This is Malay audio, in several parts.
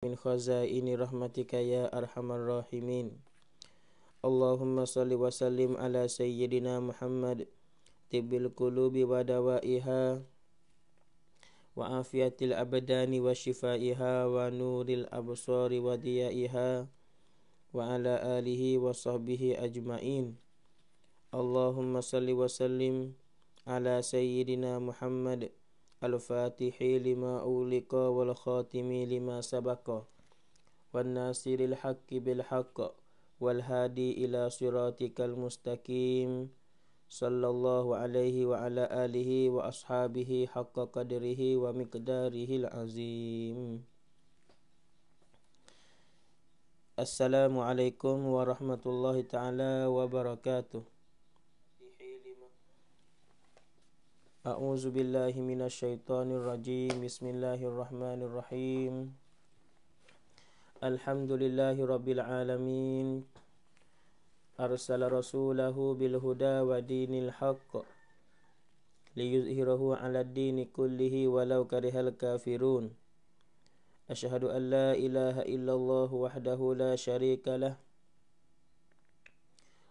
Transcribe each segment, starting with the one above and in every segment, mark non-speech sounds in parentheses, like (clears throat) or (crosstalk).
min khazaini rahmatika ya arhamar rahimin Allahumma salli wa sallim ala sayyidina Muhammad Tibil qulubi wa dawaiha wa afiyatil abdani wa shifaiha wa nuril absari wa diyaiha wa ala alihi wa sahbihi ajmain Allahumma salli wa sallim ala sayyidina Muhammad الفاتح لما أولق والخاتم لما سبق والناصر الحق بالحق والهادي إلى صراطك المستقيم صلى الله عليه وعلى آله وأصحابه حق قدره ومقداره العظيم السلام عليكم ورحمة الله تعالى وبركاته أعوذ بالله من الشيطان الرجيم بسم الله الرحمن الرحيم الحمد لله رب العالمين أرسل رسوله بالهدى ودين الحق ليظهره على الدين كله ولو كره الكافرون أشهد أن لا إله إلا الله وحده لا شريك له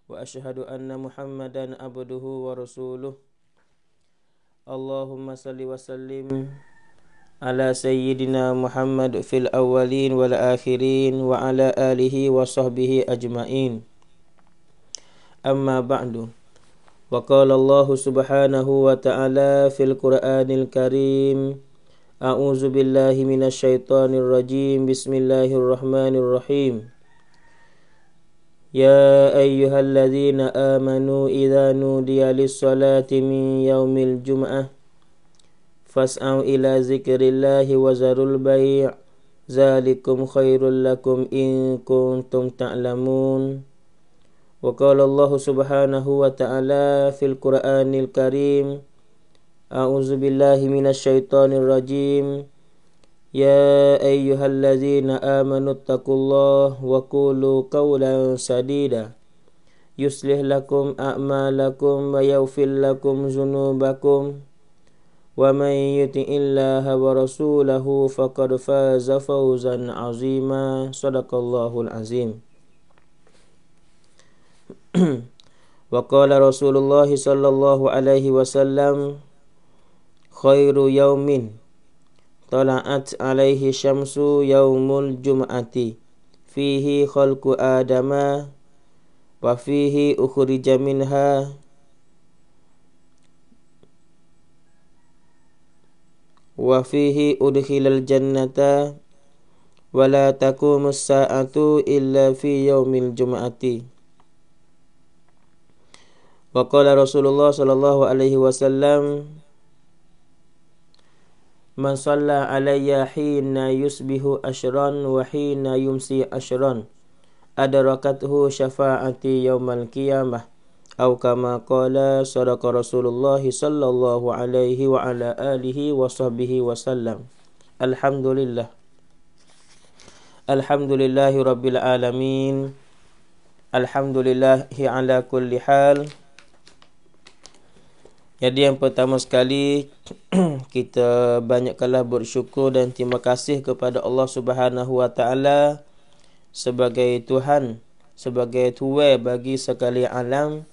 وأشهد أن محمدا عبده ورسوله Allahumma salli wa sallim ala sayyidina Muhammad fil awalin wal akhirin wa ala alihi wa sahbihi ajmain. Amma ba'du. Wa qala Allah subhanahu wa ta'ala fil Qur'anil Karim A'udzu billahi minasy syaithanir rajim. Bismillahirrahmanirrahim. يا أيها الذين آمنوا إذا نودي للصلاة من يوم الجمعة فاسعوا إلى ذكر الله وذروا البيع ذلكم خير لكم إن كنتم تعلمون وقال الله سبحانه وتعالى في القرآن الكريم أعوذ بالله من الشيطان الرجيم يا أيها الذين آمنوا اتقوا الله وقولوا قولا سديدا يصلح لكم أعمالكم ويغفر لكم ذنوبكم ومن يطع الله ورسوله فقد فاز فوزا عظيما صدق الله العظيم (clears throat) وقال رسول الله صلى الله عليه وسلم خير يوم طلعت عليه الشمس يوم الجمعة فيه خلق آدم وفيه أخرج منها وفيه أدخل الجنة ولا تقوم الساعة إلا في يوم الجمعة وقال رسول الله صلى الله عليه وسلم man salla alayya hina yusbihu ashran wa hina yumsi ashran adarakathu syafa'ati yaumal qiyamah aw kama qala sadaqa rasulullah sallallahu alaihi wa ala alihi wa sahbihi wa sallam alhamdulillah alhamdulillahi rabbil alamin alhamdulillahi ala kulli hal jadi yang pertama sekali (clears throat) kita banyakkanlah bersyukur dan terima kasih kepada Allah Subhanahu Wa Taala sebagai Tuhan, sebagai Tuwe bagi segala alam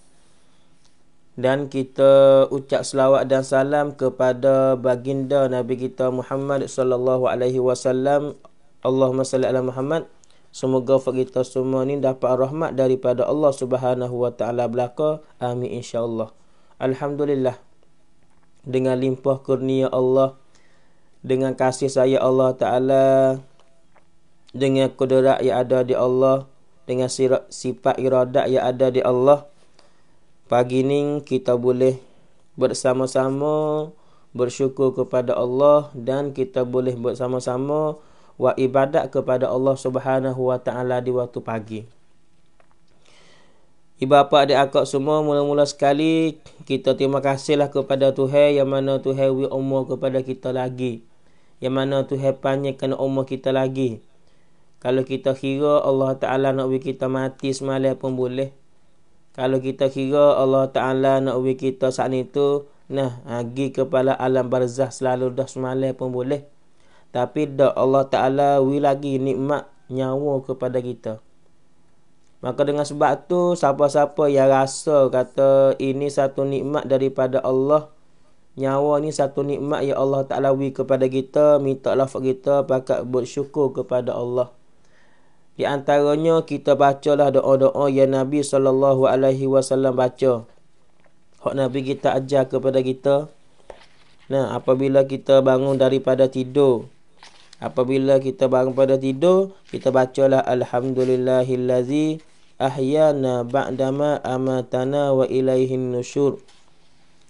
dan kita ucap selawat dan salam kepada baginda Nabi kita Muhammad sallallahu alaihi wasallam. Allahumma salli ala Muhammad. Semoga kita semua ni dapat rahmat daripada Allah Subhanahu wa taala belaka. Amin insya-Allah. Alhamdulillah Dengan limpah kurnia Allah Dengan kasih saya Allah Ta'ala Dengan kudrat yang ada di Allah Dengan sifat iradat yang ada di Allah Pagi ini kita boleh bersama-sama bersyukur kepada Allah dan kita boleh bersama-sama wa ibadat kepada Allah Subhanahu wa taala di waktu pagi. Ibu bapa adik akak semua mula-mula sekali kita terima kasihlah kepada Tuhan yang mana Tuhan wi umur kepada kita lagi. Yang mana Tuhan panjangkan umur kita lagi. Kalau kita kira Allah Taala nak wi kita mati semalam pun boleh. Kalau kita kira Allah Taala nak wi kita saat itu nah ha, pergi kepala alam barzah selalu dah semalam pun boleh. Tapi dah Allah Taala wi lagi nikmat nyawa kepada kita. Maka dengan sebab tu siapa-siapa yang rasa kata ini satu nikmat daripada Allah Nyawa ni satu nikmat yang Allah Ta'ala beri kepada kita Minta lafak kita pakat bersyukur kepada Allah Di antaranya kita bacalah doa-doa yang Nabi SAW baca Hak Nabi kita ajar kepada kita Nah apabila kita bangun daripada tidur Apabila kita bangun pada tidur, kita bacalah Alhamdulillahillazi ahyana ba'dama amatana wa ilaihin nusyur.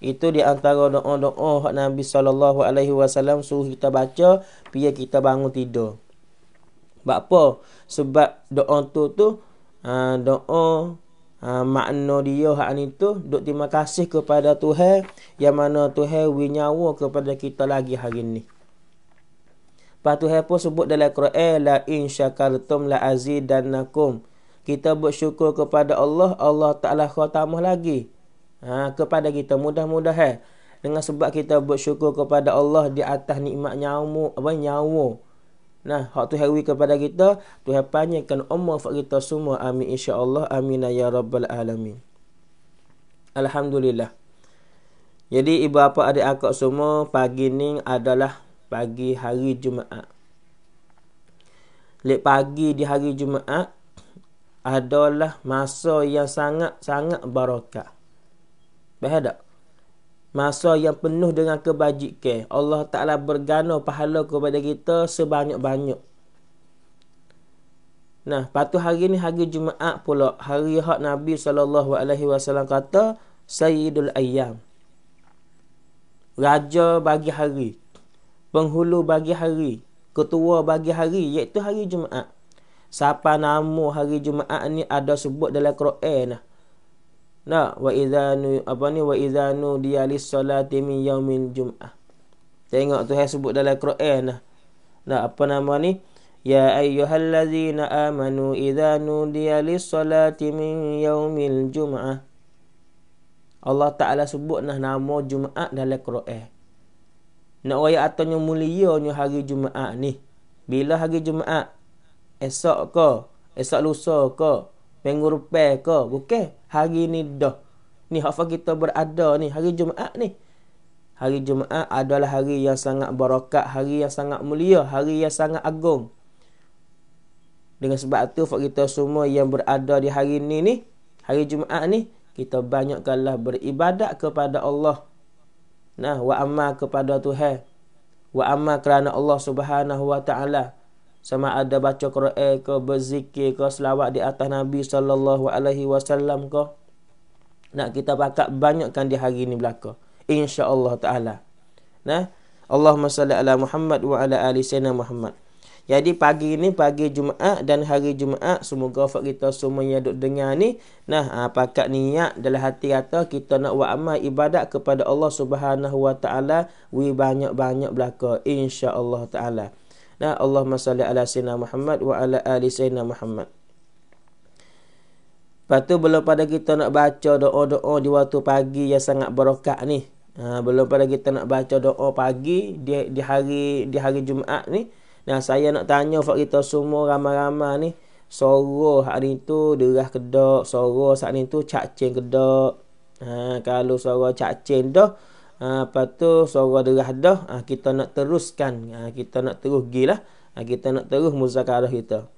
Itu di antara doa-doa hak Nabi sallallahu alaihi wasallam suruh kita baca bila kita bangun tidur. Sebab apa? Sebab doa tu tu ha, doa Ha, makna dia hak ni tu duk terima kasih kepada Tuhan yang mana Tuhan winyawa kepada kita lagi hari ni. Patu hai sebut dalam Quran eh, la in syakartum la azidannakum. Kita bersyukur kepada Allah, Allah Taala khatamah lagi. Ha, kepada kita mudah-mudahan mudah dengan sebab kita bersyukur kepada Allah di atas nikmat nyawa apa nyawa. Nah, hak tu hewi kepada kita, tu hepanya kan umur fak kita semua. Amin insya-Allah. Amin ya rabbal alamin. Alhamdulillah. Jadi ibu bapa adik akak semua pagi ni adalah pagi hari Jumaat. Lek pagi di hari Jumaat adalah masa yang sangat-sangat barakah. Faham tak? Masa yang penuh dengan kebajikan. Allah Ta'ala bergana pahala kepada kita sebanyak-banyak. Nah, patut hari ni hari Jumaat pula. Hari hak Nabi SAW kata, Sayyidul Ayyam. Raja bagi hari penghulu bagi hari, ketua bagi hari iaitu hari Jumaat. Siapa nama hari Jumaat ni ada sebut dalam Quran Nah, wa idza apa ni wa idza nu dia li salati min yaumil jumaah. Tengok tu hai sebut dalam Quran lah. Nah, apa nama ni? Ya ayyuhallazina amanu idza nudiya lis-salati min yaumil jumaah. Allah Taala sebut nah nama Jumaat dalam Quran nak raya atanya mulianya hari Jumaat ni. Bila hari Jumaat? Esok ke? Esok lusa ke? Minggu rupai ke? Bukan. Hari ni dah. Ni hafa kita berada ni. Hari Jumaat ni. Hari Jumaat adalah hari yang sangat barakat. Hari yang sangat mulia. Hari yang sangat agung. Dengan sebab tu hafa kita semua yang berada di hari ni ni. Hari Jumaat ni. Kita banyakkanlah beribadat kepada Allah nah wa amma kepada Tuhan wa amma kerana Allah Subhanahu wa taala sama ada baca Quran ke berzikir ke selawat di atas Nabi sallallahu alaihi wasallam ke nak kita pakat banyakkan di hari ini belaka Allah taala nah Allahumma salli ala Muhammad wa ala ali sayyidina Muhammad jadi pagi ni pagi Jumaat dan hari Jumaat semoga wafat kita semua yang duk dengar ni nah ha, pakat niat dalam hati kata kita nak buat amal ibadat kepada Allah Subhanahu wa taala wi banyak-banyak belaka insya-Allah taala. Nah Allahumma salli ala sayyidina Muhammad wa ala ali sayyidina Muhammad. Lepas belum pada kita nak baca doa-doa di waktu pagi yang sangat berokat ni. Ha, belum pada kita nak baca doa pagi di, di hari di hari Jumaat ni. Nah saya nak tanya Fak kita semua ramai-ramai ni Soro hari ni tu derah kedok Soro saat ni tu cacing kedok ha, Kalau soro cacing dah ha, Lepas tu soro derah dah ha, Kita nak teruskan ha, Kita nak terus gila ha, Kita nak terus muzakarah kita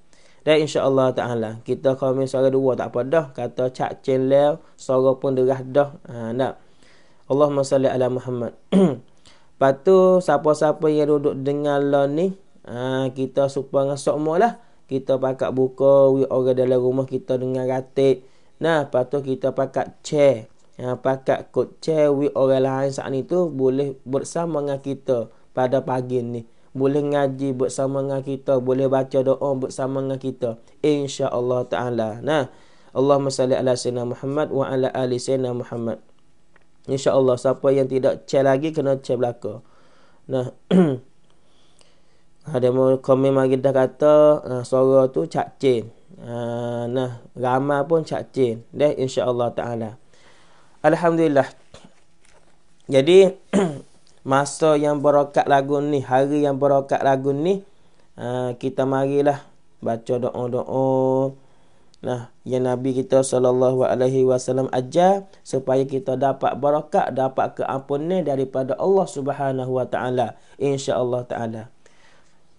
dan insyaAllah ta'ala Kita kami suara dua tak apa dah Kata cak lew Suara pun derah dah ha, nak. Allahumma salli ala Muhammad (clears throat) Lepas tu siapa-siapa yang duduk dengar lah ni ha, kita supaya dengan semua lah. Kita pakat buka orang dalam rumah kita dengan ratik. Nah, lepas tu kita pakai chair. Ha, pakat kot chair with orang lain saat ni tu boleh bersama dengan kita pada pagi ni. Boleh ngaji bersama dengan kita. Boleh baca doa bersama dengan kita. Insya Allah ta'ala. Nah, Allahumma salli ala sayyidina Muhammad wa ala ali sayyidina Muhammad. Insya Allah siapa yang tidak chair lagi kena chair belakang. Nah, (clears throat) Ha, dia mau komen mari dah kata ha, suara tu cacin. Ha, ah, nah, ramal pun cacin. Dah insya-Allah taala. Alhamdulillah. Jadi (clears throat) masa yang berokat lagu ni, hari yang berokat lagu ni ha, kita marilah baca doa-doa. Nah, yang Nabi kita sallallahu alaihi wasallam ajar supaya kita dapat barakat, dapat keampunan daripada Allah Subhanahu wa taala. Insya-Allah taala. Ta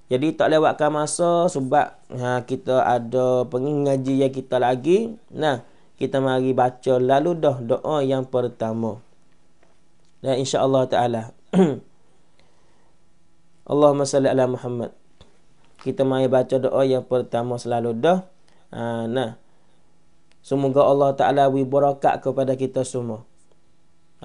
jadi tak lewatkan masa sebab ha, kita ada pengaji yang kita lagi. Nah, kita mari baca lalu dah doa yang pertama. Dan insya-Allah taala. (clears throat) Allahumma salli ala Muhammad. Kita mari baca doa yang pertama selalu dah. Ha, nah. Semoga Allah taala beri berkat kepada kita semua.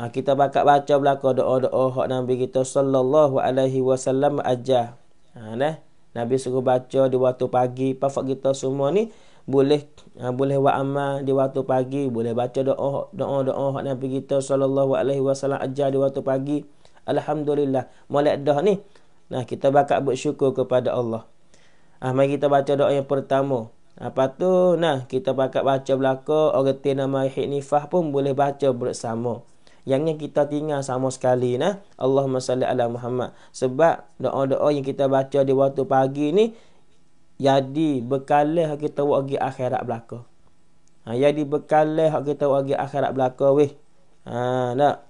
Ha, kita bakal baca belaka doa-doa hak Nabi kita sallallahu alaihi wasallam ajar. Ha, nah. Nabi suruh baca di waktu pagi. Pasal kita semua ni boleh ha, boleh buat amal di waktu pagi. Boleh baca doa doa doa Nabi kita sallallahu alaihi wasallam ajar di waktu pagi. Alhamdulillah. Mulai dah ni. Nah, kita bakal bersyukur kepada Allah. Ah, ha, mari kita baca doa yang pertama. Apa tu? Nah, kita bakal baca belaka orang tin nama Hinifah pun boleh baca bersama yang yang kita tinggal sama sekali nah Allahumma salli ala Muhammad sebab doa-doa yang kita baca di waktu pagi ni jadi bekal hak kita wagi akhirat belaka ha jadi bekal hak kita wagi akhirat belaka weh ha nak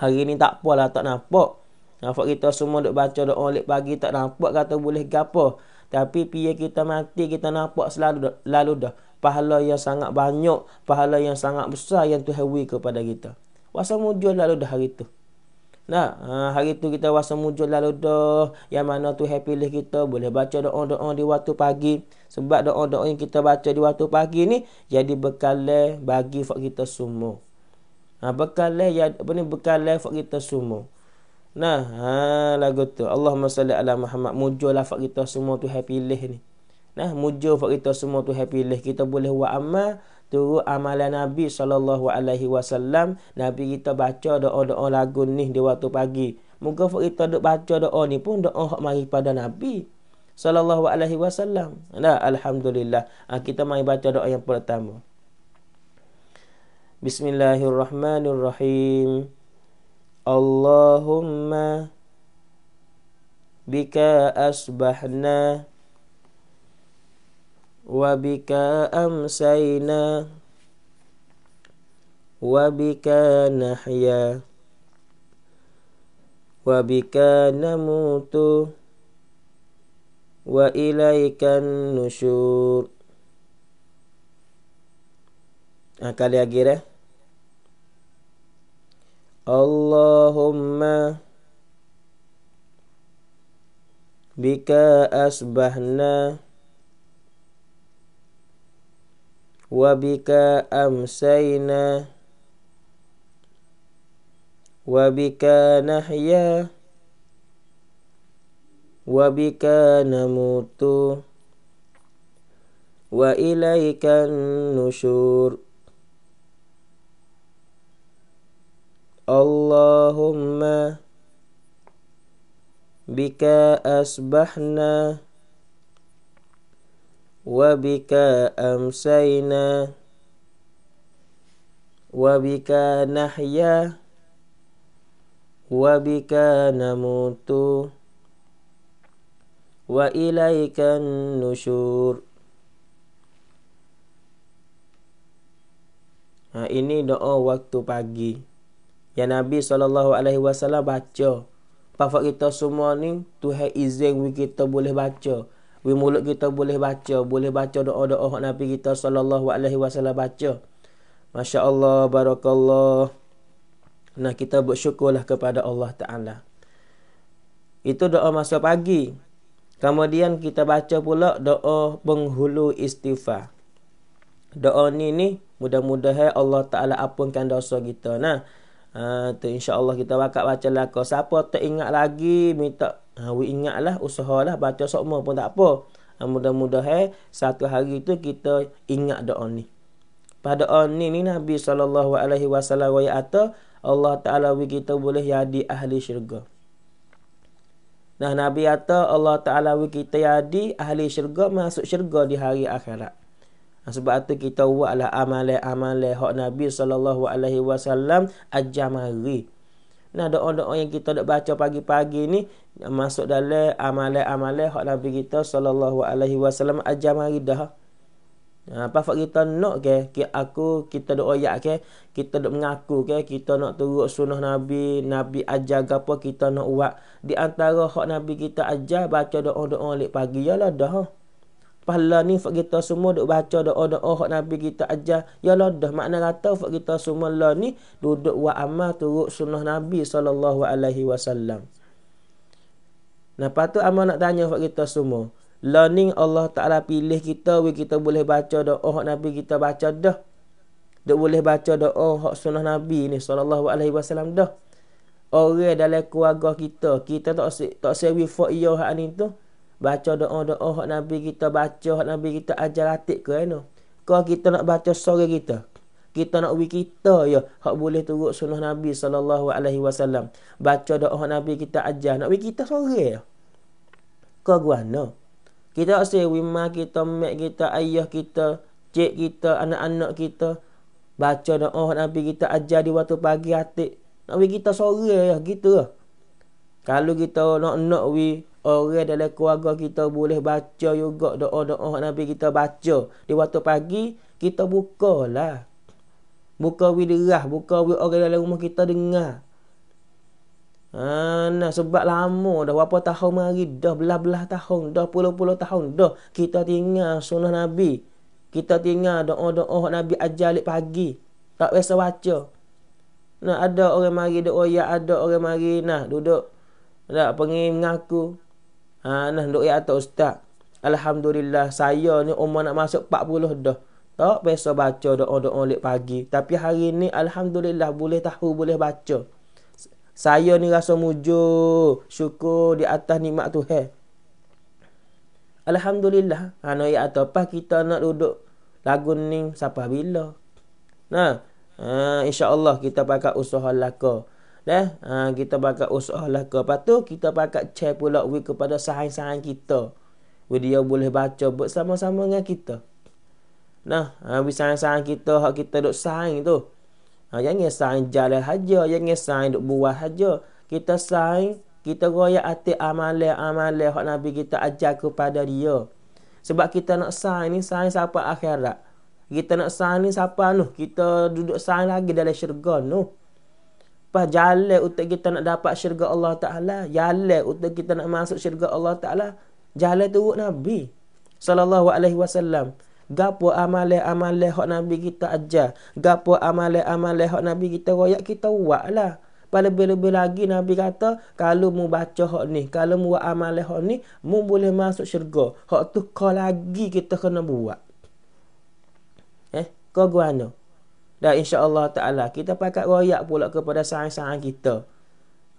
hari ni tak apalah tak nampak Nampak kita semua duk baca doa lek pagi tak nampak kata boleh gapo. Tapi pihak kita mati kita nampak selalu dah, lalu dah pahala yang sangat banyak, pahala yang sangat besar yang Tuhan beri kepada kita. Wasa mujur lalu dah hari tu. Nah, ha, hari tu kita wasa mujur lalu dah. Yang mana tu happy life kita. Boleh baca doa-doa di waktu pagi. Sebab doa-doa yang kita baca di waktu pagi ni. Jadi bekalai bagi fak kita semua. Ha, bekalai, ya, apa ni, bekalai fak kita semua. Nah, ha, lagu tu. Allah salli ala Muhammad. Mujur lah fak kita semua tu happy life ni. Nah, mujur fak kita semua tu happy life Kita boleh buat amal tu amalan Nabi saw. Nabi kita baca doa-doa lagu ni di waktu pagi moga kita duk baca doa ni pun doa hak mari pada Nabi saw. nah alhamdulillah ah, kita mari baca doa yang pertama Bismillahirrahmanirrahim Allahumma bika asbahna وبك أمسينا وبك نحيا وبك نموت وإليك النشور أكل أجرة اللهم بك أصبحنا وبك أمسينا وبك نحيا وبك نموت وإليك النشور اللهم بك أسبحنا وبك أمسينا وبك نحيا وبك نموت وإليك النشور Ha, ini doa waktu pagi Ya Nabi saw alaihi wasallam baca. Pafak kita semua ni Tuhan izin kita boleh baca. We mulut kita boleh baca, boleh baca doa-doa hak Nabi kita sallallahu alaihi wasallam baca. Masya-Allah, barakallah. Nah, kita bersyukurlah kepada Allah Taala. Itu doa masa pagi. Kemudian kita baca pula doa penghulu istighfar. Doa ni ni mudah-mudahan Allah Taala ampunkan dosa kita. Nah, ha, tu Allah kita bakal baca laka siapa tak ingat lagi minta ha, we ingatlah usahalah baca sokmo pun tak apa ha, mudah-mudahan eh, satu hari tu kita ingat doa ni pada on ni ni Nabi sallallahu alaihi wasallam wa ya'ta Allah Taala we kita boleh jadi ahli syurga. Nah Nabi kata Allah Taala we kita jadi ahli syurga masuk syurga di hari akhirat sebab tu kita buatlah amalan-amalan hak Nabi sallallahu alaihi wasallam ajamari. Nah doa-doa yang kita nak baca pagi-pagi ni masuk dalam amalan-amalan hak Nabi kita sallallahu alaihi wasallam ajamari dah. Nah, apa fak kita nak ke? Ki aku kita doa ya ke? Kita nak mengaku ke? Kita nak turut sunnah Nabi, Nabi ajar gapo kita nak buat. Di antara hak Nabi kita ajar baca doa-doa lek pagi yalah dah pahala ni fak kita semua duk baca doa-doa hak nabi kita ajar ya lah dah makna kata fak kita semua lah ni duduk wa amal turut sunnah nabi sallallahu alaihi wasallam nah patu amal nak tanya fak kita semua learning Allah Taala pilih kita we kita boleh baca doa hak nabi kita baca dah duk boleh baca doa hak sunnah nabi ni sallallahu alaihi wasallam dah orang dalam keluarga kita kita tak tak sewi fak iya hak ni tu Baca doa-doa hak Nabi kita baca, hak Nabi kita ajar latik ke kan? Eh, Kalau kita nak baca sore kita, kita nak wi kita ya hak boleh turut sunnah Nabi sallallahu alaihi wasallam. Baca doa hak Nabi kita ajar, nak wi kita sore ya. Kau guano Kita nak say wima kita, mak kita, ayah kita, cik kita, anak-anak kita baca doa hak Nabi kita ajar di waktu pagi atik. Nak wi kita sore ya gitu lah. Kalau kita nak nak wi orang dalam keluarga kita boleh baca juga doa-doa Nabi kita baca. Di waktu pagi, kita buka lah Buka widerah, buka orang dalam rumah kita dengar. Ha, nah, sebab lama dah, berapa tahun mari dah, belah-belah tahun, dah puluh-puluh tahun dah. Kita tinggal sunnah Nabi. Kita tinggal doa-doa Nabi ajar pagi. Tak biasa baca. Nah, ada orang mari doa, ya ada orang mari nah duduk. Tak pengen mengaku. Ha, nah duk ya atau ustaz. Alhamdulillah saya ni umur nak masuk 40 dah. Tak biasa baca doa-doa lek pagi. Tapi hari ni alhamdulillah boleh tahu boleh baca. Saya ni rasa mujo syukur di atas nikmat Tuhan. Alhamdulillah. Ha no ya atau pas kita nak duduk lagu ni siapa bila. Nah. Ha, insya-Allah kita pakai usaha lakau. Eh, ha, kita pakai usah lah ke. Lepas tu, kita pakai chair pula we kepada sahan-sahan kita. Dia boleh baca bersama-sama dengan kita. Nah, ah, ha, sahan-sahan kita, hak kita duduk sahan tu. Ha, ah, jangan sahan jalan saja. Jangan sahan duduk buah saja. Kita sahan, kita royak hati amalan-amalan hak Nabi kita ajar kepada dia. Sebab kita nak sahan ni, sahan siapa akhirat. Kita nak sahan ni siapa tu? Kita duduk sahan lagi dalam syurga tu. No? Pas jale, untuk kita nak dapat syurga Allah Ta'ala jale, untuk kita nak masuk syurga Allah Ta'ala jale tu buat Nabi Sallallahu alaihi wasallam Gapo amale amale hok Nabi kita aja, Gapo amale amale hok Nabi kita royak kita buat lah Pada lebih-lebih lagi Nabi kata Kalau mu baca hok ni Kalau mu buat amale hok ni Mu boleh masuk syurga Hok tu kau lagi kita kena buat Eh, kau guano. Dan insya-Allah taala kita pakai royak pula kepada sahan-sahan kita.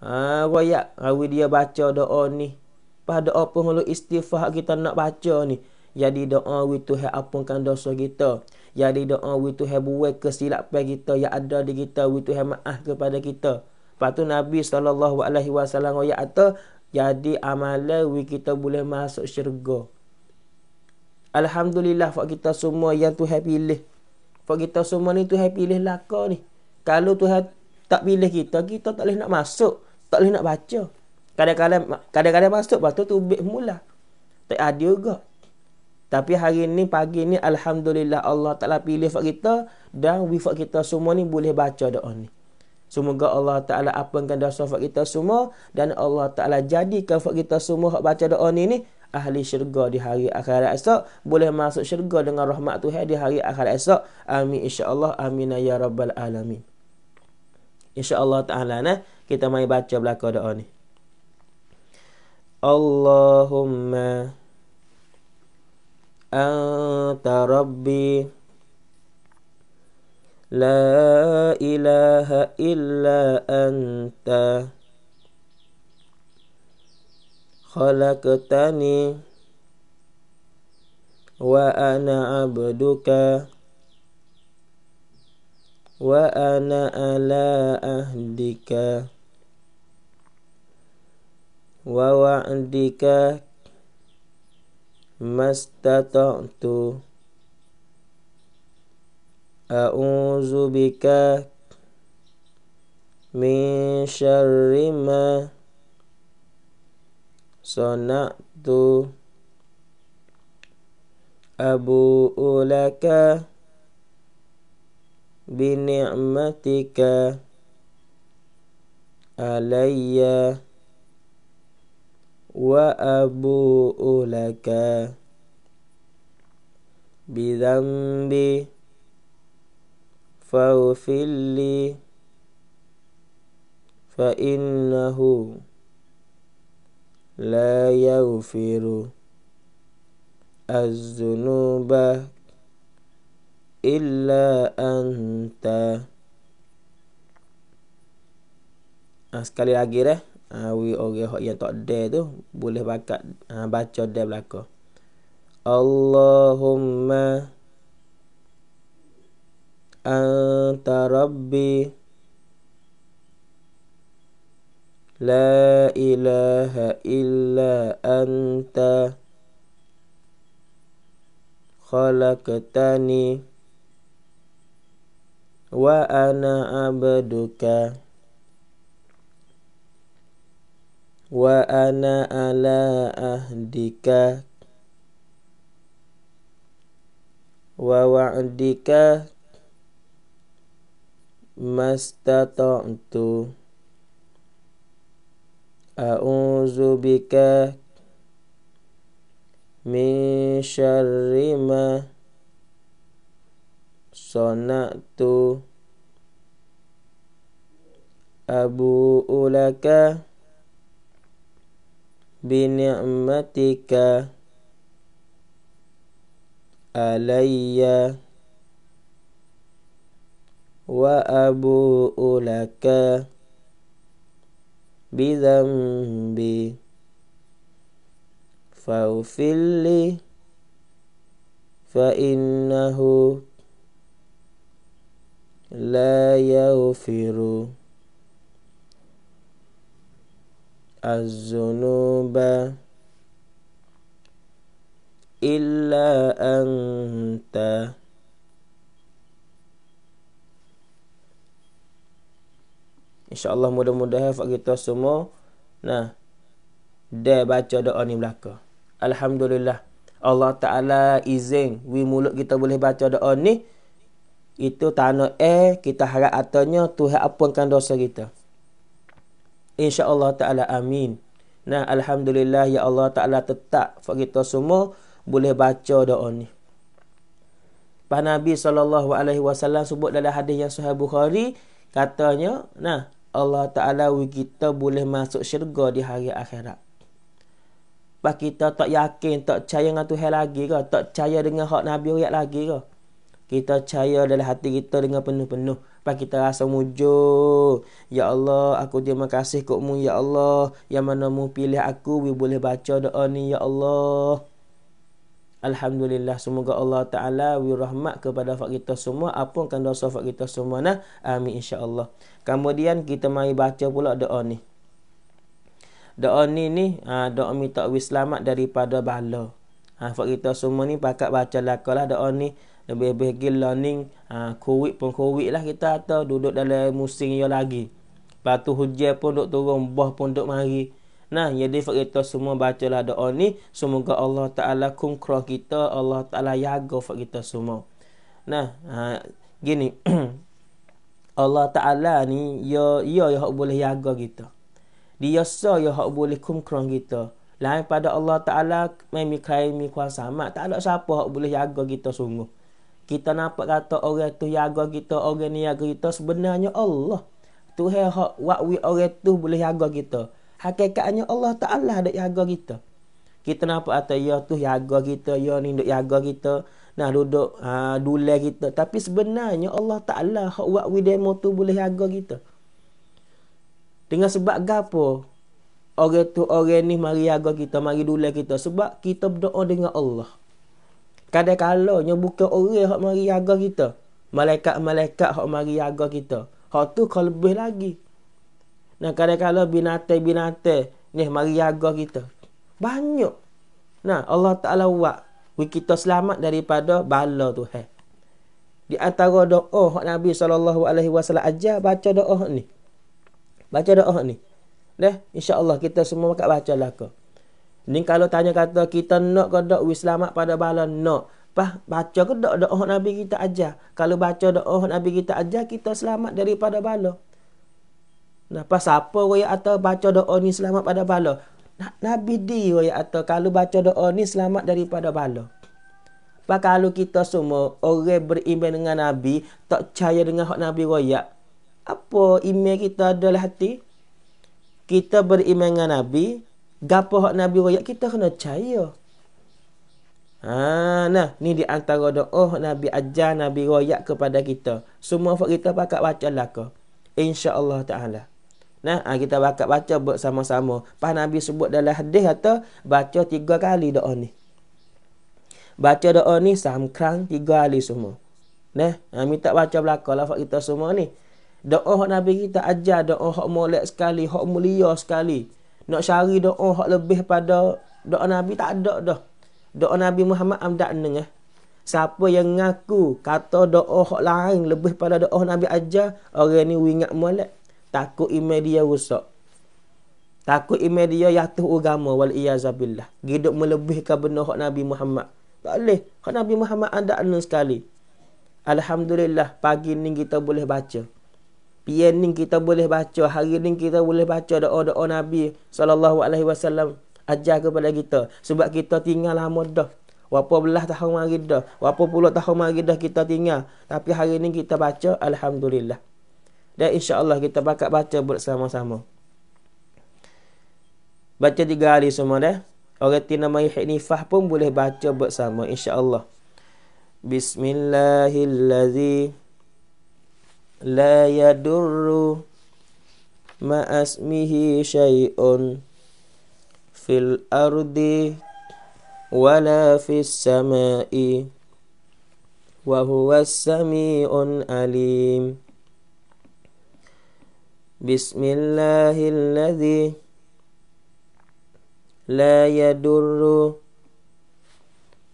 Ha royak rawi dia baca doa ni. Pada doa penghulu istighfar kita nak baca ni. Jadi doa wi tu hai apungkan dosa kita. Jadi doa wi tu hai buai kesilapan kita yang ada di kita wi tu hai maaf kepada kita. Lepas tu Nabi saw alaihi wasallam royak atau jadi amalan wi kita boleh masuk syurga. Alhamdulillah fak kita semua yang tu hai pilih. Sebab kita semua ni Tuhan pilih laka ni. Kalau Tuhan tak pilih kita, kita tak boleh nak masuk. Tak boleh nak baca. Kadang-kadang kadang-kadang masuk, lepas tu tubik mula. Tak ada juga. Tapi hari ni, pagi ni, Alhamdulillah Allah Ta'ala pilih buat kita. Dan wifat kita semua ni boleh baca doa ni. Semoga Allah Ta'ala apangkan dosa buat kita semua. Dan Allah Ta'ala jadikan buat kita semua buat baca doa ni ni ahli syurga di hari akhirat esok boleh masuk syurga dengan rahmat Tuhan di hari akhirat esok amin insyaallah amin ya rabbal alamin insyaallah taala nah kita mai baca belaka doa ni Allahumma anta rabbi la ilaha illa anta خلقتني وأنا عبدك وأنا على أهدك ووعدك ما استطعت أعوذ بك من شر ما صنعت أبوء لك بنعمتك علي وأبوء لك بذنبي فاغفر لي فإنه لا يغفر الذنوب إلا أنت ah, Sekali lagi dah Awi orang yang tak ada tu Boleh bakat ah, baca dia belakang Allahumma Anta Rabbi لا إله إلا أنت خلقتني وأنا عبدك وأنا على عهدك ووعدك ما استطعت أعوذ بك من شر ما صنعت أبوء لك بنعمتك علي وأبوء لك بذنبي فاغفر لي فإنه لا يغفر الذنوب إلا أنت InsyaAllah mudah-mudahan Fak kita semua Nah Dia baca doa ni belaka Alhamdulillah Allah Ta'ala izin Wi mulut kita boleh baca doa ni Itu tanah eh Kita harap atanya Tuhan apunkan dosa kita InsyaAllah Ta'ala amin Nah Alhamdulillah Ya Allah Ta'ala tetap Fak kita semua Boleh baca doa ni Pak Nabi SAW sebut dalam hadis yang Sahih Bukhari katanya nah Allah Ta'ala kita boleh masuk syurga di hari akhirat. Lepas kita tak yakin, tak percaya dengan Tuhan lagi ke? Tak percaya dengan hak Nabi Uriak lagi ke? Kita percaya dalam hati kita dengan penuh-penuh. Lepas kita rasa mujur. Ya Allah, aku terima kasih kepada Ya Allah. Yang mana mu pilih aku, we boleh baca doa ni, Ya Allah. Alhamdulillah, semoga Allah Ta'ala we kepada fak kita semua. Apa akan dosa fak kita semua, nah? Amin, insyaAllah. Kemudian kita mari baca pula doa ni. Doa ni ni ha, doa minta we daripada bala. Ha, sebab kita semua ni pakat baca lakalah doa ni. Lebih-lebih lagi learning ha, COVID pun COVID lah kita atau duduk dalam musim yang lagi. Lepas hujan pun duduk turun, buah pun duduk mari. Nah, jadi sebab kita semua lah doa ni. Semoga Allah Ta'ala kumkro kita. Allah Ta'ala jaga sebab kita semua. Nah, ha, gini. (clears throat) Allah Ta'ala ni ya ya yang boleh jaga kita. Dia sa yang hak boleh kumkrong kita. Lain pada Allah Ta'ala memi kaimi kuasa mak. Tak ada siapa hak boleh jaga kita sungguh. Kita nampak kata orang tu jaga kita, orang ni jaga kita sebenarnya Allah. Tu hak hak wakwi orang tu boleh jaga kita. Hakikatnya Allah Ta'ala ada jaga kita. Kita nampak kata ya tu jaga kita, ya ni duk jaga Kita nah duduk ha, dulai kita tapi sebenarnya Allah Ta'ala hak wak widemo tu boleh jaga kita dengan sebab gapo orang tu orang ni mari jaga kita mari dulai kita sebab kita berdoa dengan Allah kadang-kadangnya bukan orang hak mari jaga kita malaikat-malaikat hak mari jaga kita hak tu kalau lebih lagi nah kadang-kadang binatang-binatang ni mari jaga kita banyak nah Allah Ta'ala buat kita selamat daripada bala Tuhan. Di antara doa Oh Nabi saw aja baca doa ni. Baca doa ni. Dah, insya-Allah kita semua akan lah ke. Ni kalau tanya kata kita nak ke doa wis selamat pada bala nak. Pah baca ke doa doa Nabi kita aja. Kalau baca doa Nabi kita aja kita selamat daripada bala. Nah, pas apa kau yang atau baca doa ni selamat pada bala? Nabi dia yang kata kalau baca doa ni selamat daripada bala. Sebab kalau kita semua orang beriman dengan Nabi, tak percaya dengan hak Nabi royak. Apa iman kita adalah hati? Kita beriman dengan Nabi, gapo hak Nabi royak kita kena percaya. Ha, nah, ni di antara doa oh, Nabi ajar Nabi royak kepada kita. Semua hak kita pakat bacalah ke. Insya-Allah taala. Nah, ha, kita bakat baca bersama-sama. Pas Nabi sebut dalam hadis kata baca tiga kali doa ni. Baca doa ni samkrang tiga kali semua. Nah, ha, minta baca belakang lafak kita semua ni. Doa hak Nabi kita ajar doa hak molek sekali, hak mulia sekali. Nak cari doa hak lebih pada doa Nabi tak ada dah. Doa Nabi Muhammad amdak nengah. Eh. Siapa yang ngaku kata doa hak lain lebih pada doa Nabi ajar, orang ni wingat molek takut iman dia rosak takut iman dia jatuh agama wal iazabilah hidup melebihkan benar hak nabi Muhammad tak boleh hak nabi Muhammad ada anu sekali alhamdulillah pagi ni kita boleh baca Pian ni kita boleh baca hari ni kita boleh baca doa-doa nabi sallallahu alaihi wasallam ajar kepada kita sebab kita tinggal lama dah Wapa belah tahun mari dah. Wapa puluh tahun mari dah kita tinggal. Tapi hari ni kita baca. Alhamdulillah. Dan Allah kita bakat baca bersama-sama. Baca tiga hari semua dah. Orang yang nama Yuhid pun boleh baca bersama insya Allah. Bismillahillazi la yadurru ma'asmihi syai'un fil ardi ولا في sama'i. وهو السميع alim. بسم الله الذي لا يدر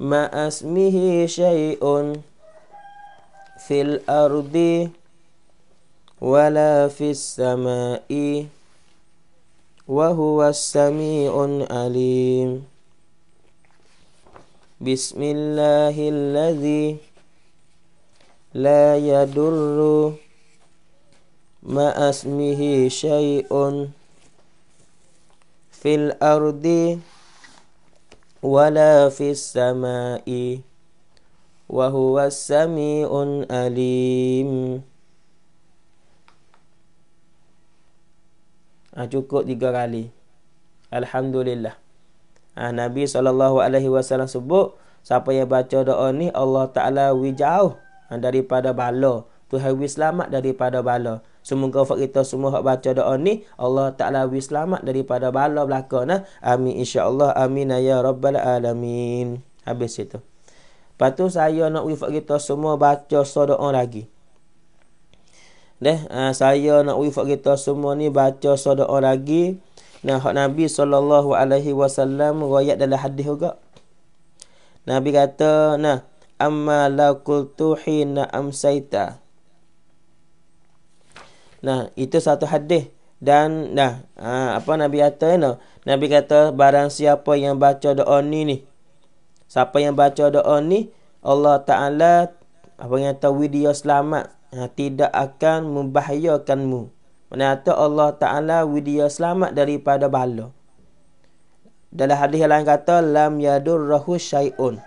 ما اسمه شيء في الأرض ولا في السماء وهو السميع العليم بسم الله الذي لا يدر ما اسمه شيء في الارض ولا في السماء وهو السميع alim. Ha, cukup tiga kali. Alhamdulillah. Ah Nabi SAW sebut, siapa yang baca doa ni, Allah Ta'ala wijau ah, daripada bala. Tuhan wih selamat daripada bala. Semoga fak kita semua hak baca doa ni Allah Taala wis selamat daripada bala belaka nah. Amin insya-Allah. Amin ya rabbal alamin. Habis itu. Lepas saya nak wi fak kita semua baca doa lagi. Deh, ha, saya nak wi fak kita semua ni baca doa lagi. Nah, hak Nabi sallallahu alaihi wasallam riwayat dalam hadis juga. Nabi kata, nah, amma la qultu hina amsaita. Nah, itu satu hadis dan nah ha, apa Nabi kata no? Nabi kata barang siapa yang baca doa ni ni. Siapa yang baca doa ni, Allah Taala apa yang kata dia selamat. Ha, tidak akan membahayakanmu. Menata Allah Taala widya selamat daripada bala. Dalam hadis lain kata lam yadur yadurruhu syai'un.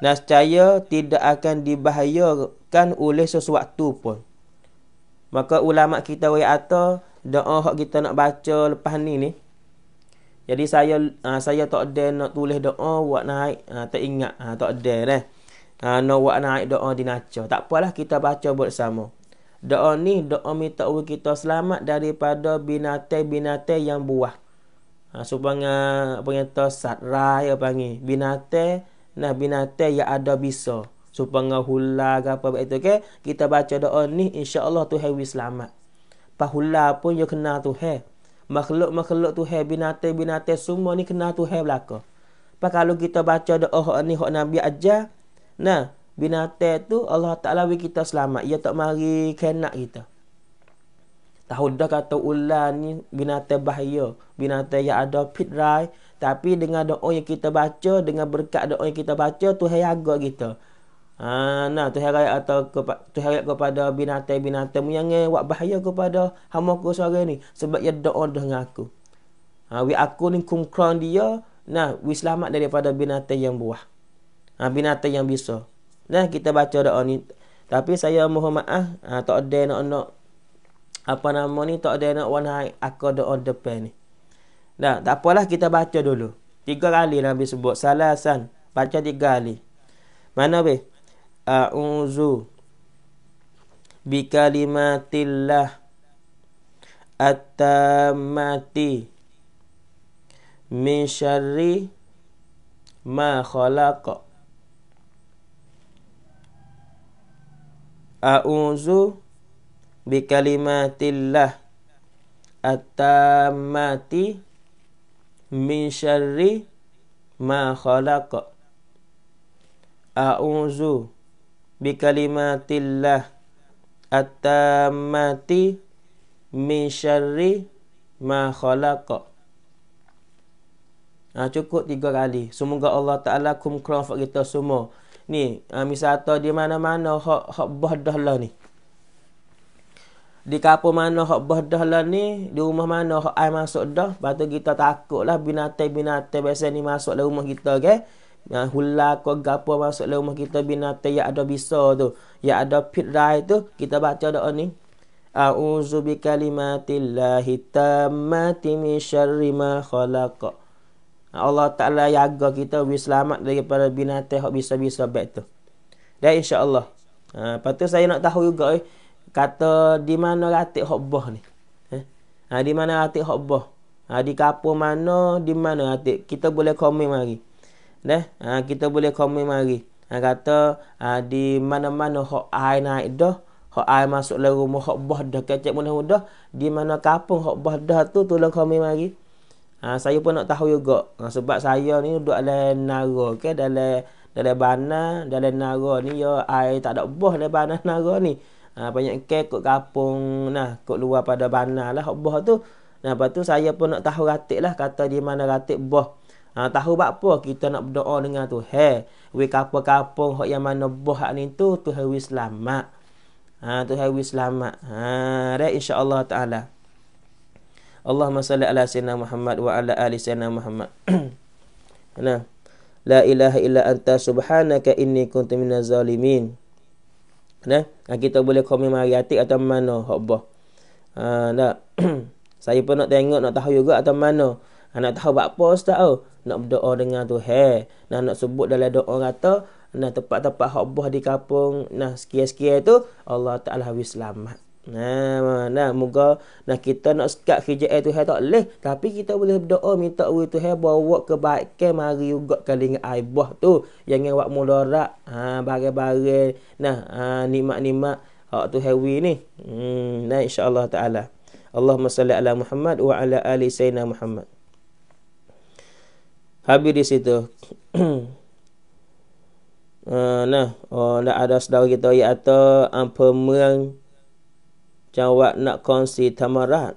Nascaya tidak akan dibahayakan oleh sesuatu pun. Maka ulama kita wei atau doa hak kita nak baca lepas ni ni. Jadi saya uh, saya tak ada nak tulis doa buat naik, uh, tak ingat, uh, tak ada dah. Ha, uh, nak buat naik doa di naca. Tak apalah kita baca bersama. Doa ni doa minta Allah kita selamat daripada binate-binate yang buah. Ha, ah, supaya apa yang tersat raya panggil binate nah binate yang ada bisa supangahulla ke apa begitu ke kita baca doa ni insyaallah tu hai selamat pahulla pun yo kena tu hai makhluk-makhluk tu hai binatang-binatang semua ni kena tu hai belaka pas kalau kita baca doa hok ni hok nabi aja nah binatang tu Allah Taala bagi kita selamat ia tak mari kena kita Tahu dah kata ular ni binatang bahaya. Binatang yang ada pitrai. Tapi dengan doa yang kita baca, dengan berkat doa yang kita baca, tu hayagak kita. Gitu. Ha, nah tu harap atau kepa, tu harap kepada binatang-binatang yang eh, buat bahaya kepada hamba aku sore ni sebab dia doa dengan aku. Ha, wi aku ni kumkron dia, nah wi selamat daripada binatang yang buah. Ha, binatang yang bisa. Nah kita baca doa ni. Tapi saya mohon maaf, ha, tak ada nak nak apa nama ni tak ada nak hai aku doa depan ni. Nah, tak apalah kita baca dulu. Tiga kali Nabi sebut salasan. Baca tiga kali. Mana weh? أعوذ بكلمات الله التامات من شر ما خلق أعوذ بكلمات الله التامات من شر ما خلق أعوذ bi kalimatillah at-tamati min syarri ma khalaqa. Ha, cukup tiga kali. Semoga Allah Ta'ala kumkron untuk kita semua. Ni, ha, misal di mana-mana hak, hak bahdah lah ni. Di kapal mana hak bahdahlah ni, di rumah mana hak air masuk dah. Lepas kita takut lah binatang-binatang biasa ni masuk dalam rumah kita. Okay? Yang hula ke gapo masuk dalam rumah kita binatang yang ada bisa tu. ya ada pitrai tu. Kita baca doa ni. A'udzu bi kalimatillahi tammati min syarri ma khalaq. Allah Taala jaga kita wis selamat daripada binatang hok bisa-bisa baik tu. Dan insya-Allah. Ha, lepas saya nak tahu juga eh, kata di mana ratik hok boh ni. Eh? Ha, di mana ratik hok boh? Ha, di kapur mana, di mana ratik? Kita boleh komen mari ne ha, kita boleh komen mari ha, kata ha, di mana-mana hok ai naik dah hok ai masuk le rumah hok bah dah kecek mudah mudah di mana Kapung hok bah dah tu tolong komen mari ha, saya pun nak tahu juga ha, sebab saya ni duduk dalam naga okay? dalam dalam bana dalam naga ni yo ya, ai tak ada bah dalam bana (laughs) naga ni ha, banyak ke kok kampung nah kok luar pada bana lah hok bah tu nah lepas tu saya pun nak tahu ratik lah kata di mana ratik Boh. Ha, tahu buat apa kita nak berdoa dengan tu. Hei, we kapung-kapung hok yang mana boh ni tu, tu hewi selamat. Ha, tu hewi selamat. Ha, rek insyaAllah ta'ala. Allahumma salli ala sayyidina Muhammad wa ala ali sayyidina Muhammad. (clears throat) nah. La ilaha illa anta subhanaka inni kuntu minaz zalimin. Nah, ha, kita boleh komen mari atik atau mana hok boh. Ha, nah. (clears throat) Saya pun nak tengok nak tahu juga atau mana. Ha, nak tahu buat apa ustaz oh nak berdoa dengan Tuhan nah nak sebut dalam doa kata nah tempat-tempat hak buah di kampung nah sekian-sekian tu Allah Taala wis selamat Nah, nah, moga nah kita nak sekat kerja itu he tak leh, tapi kita boleh berdoa minta Allah tu he bawa kebaikan mari juga kali dengan buah tu yang ngan wak mudarat. Ha, bare-bare nah, ha, nikmat-nikmat hak tu hai ni. Hmm, nah insya-Allah taala. Allahumma salli ala Muhammad wa ala ali sayyidina Muhammad. Habis di situ. uh, (clears throat) nah, oh, nak ada saudara kita ya atau apa meng jawab nak kongsi tamarat.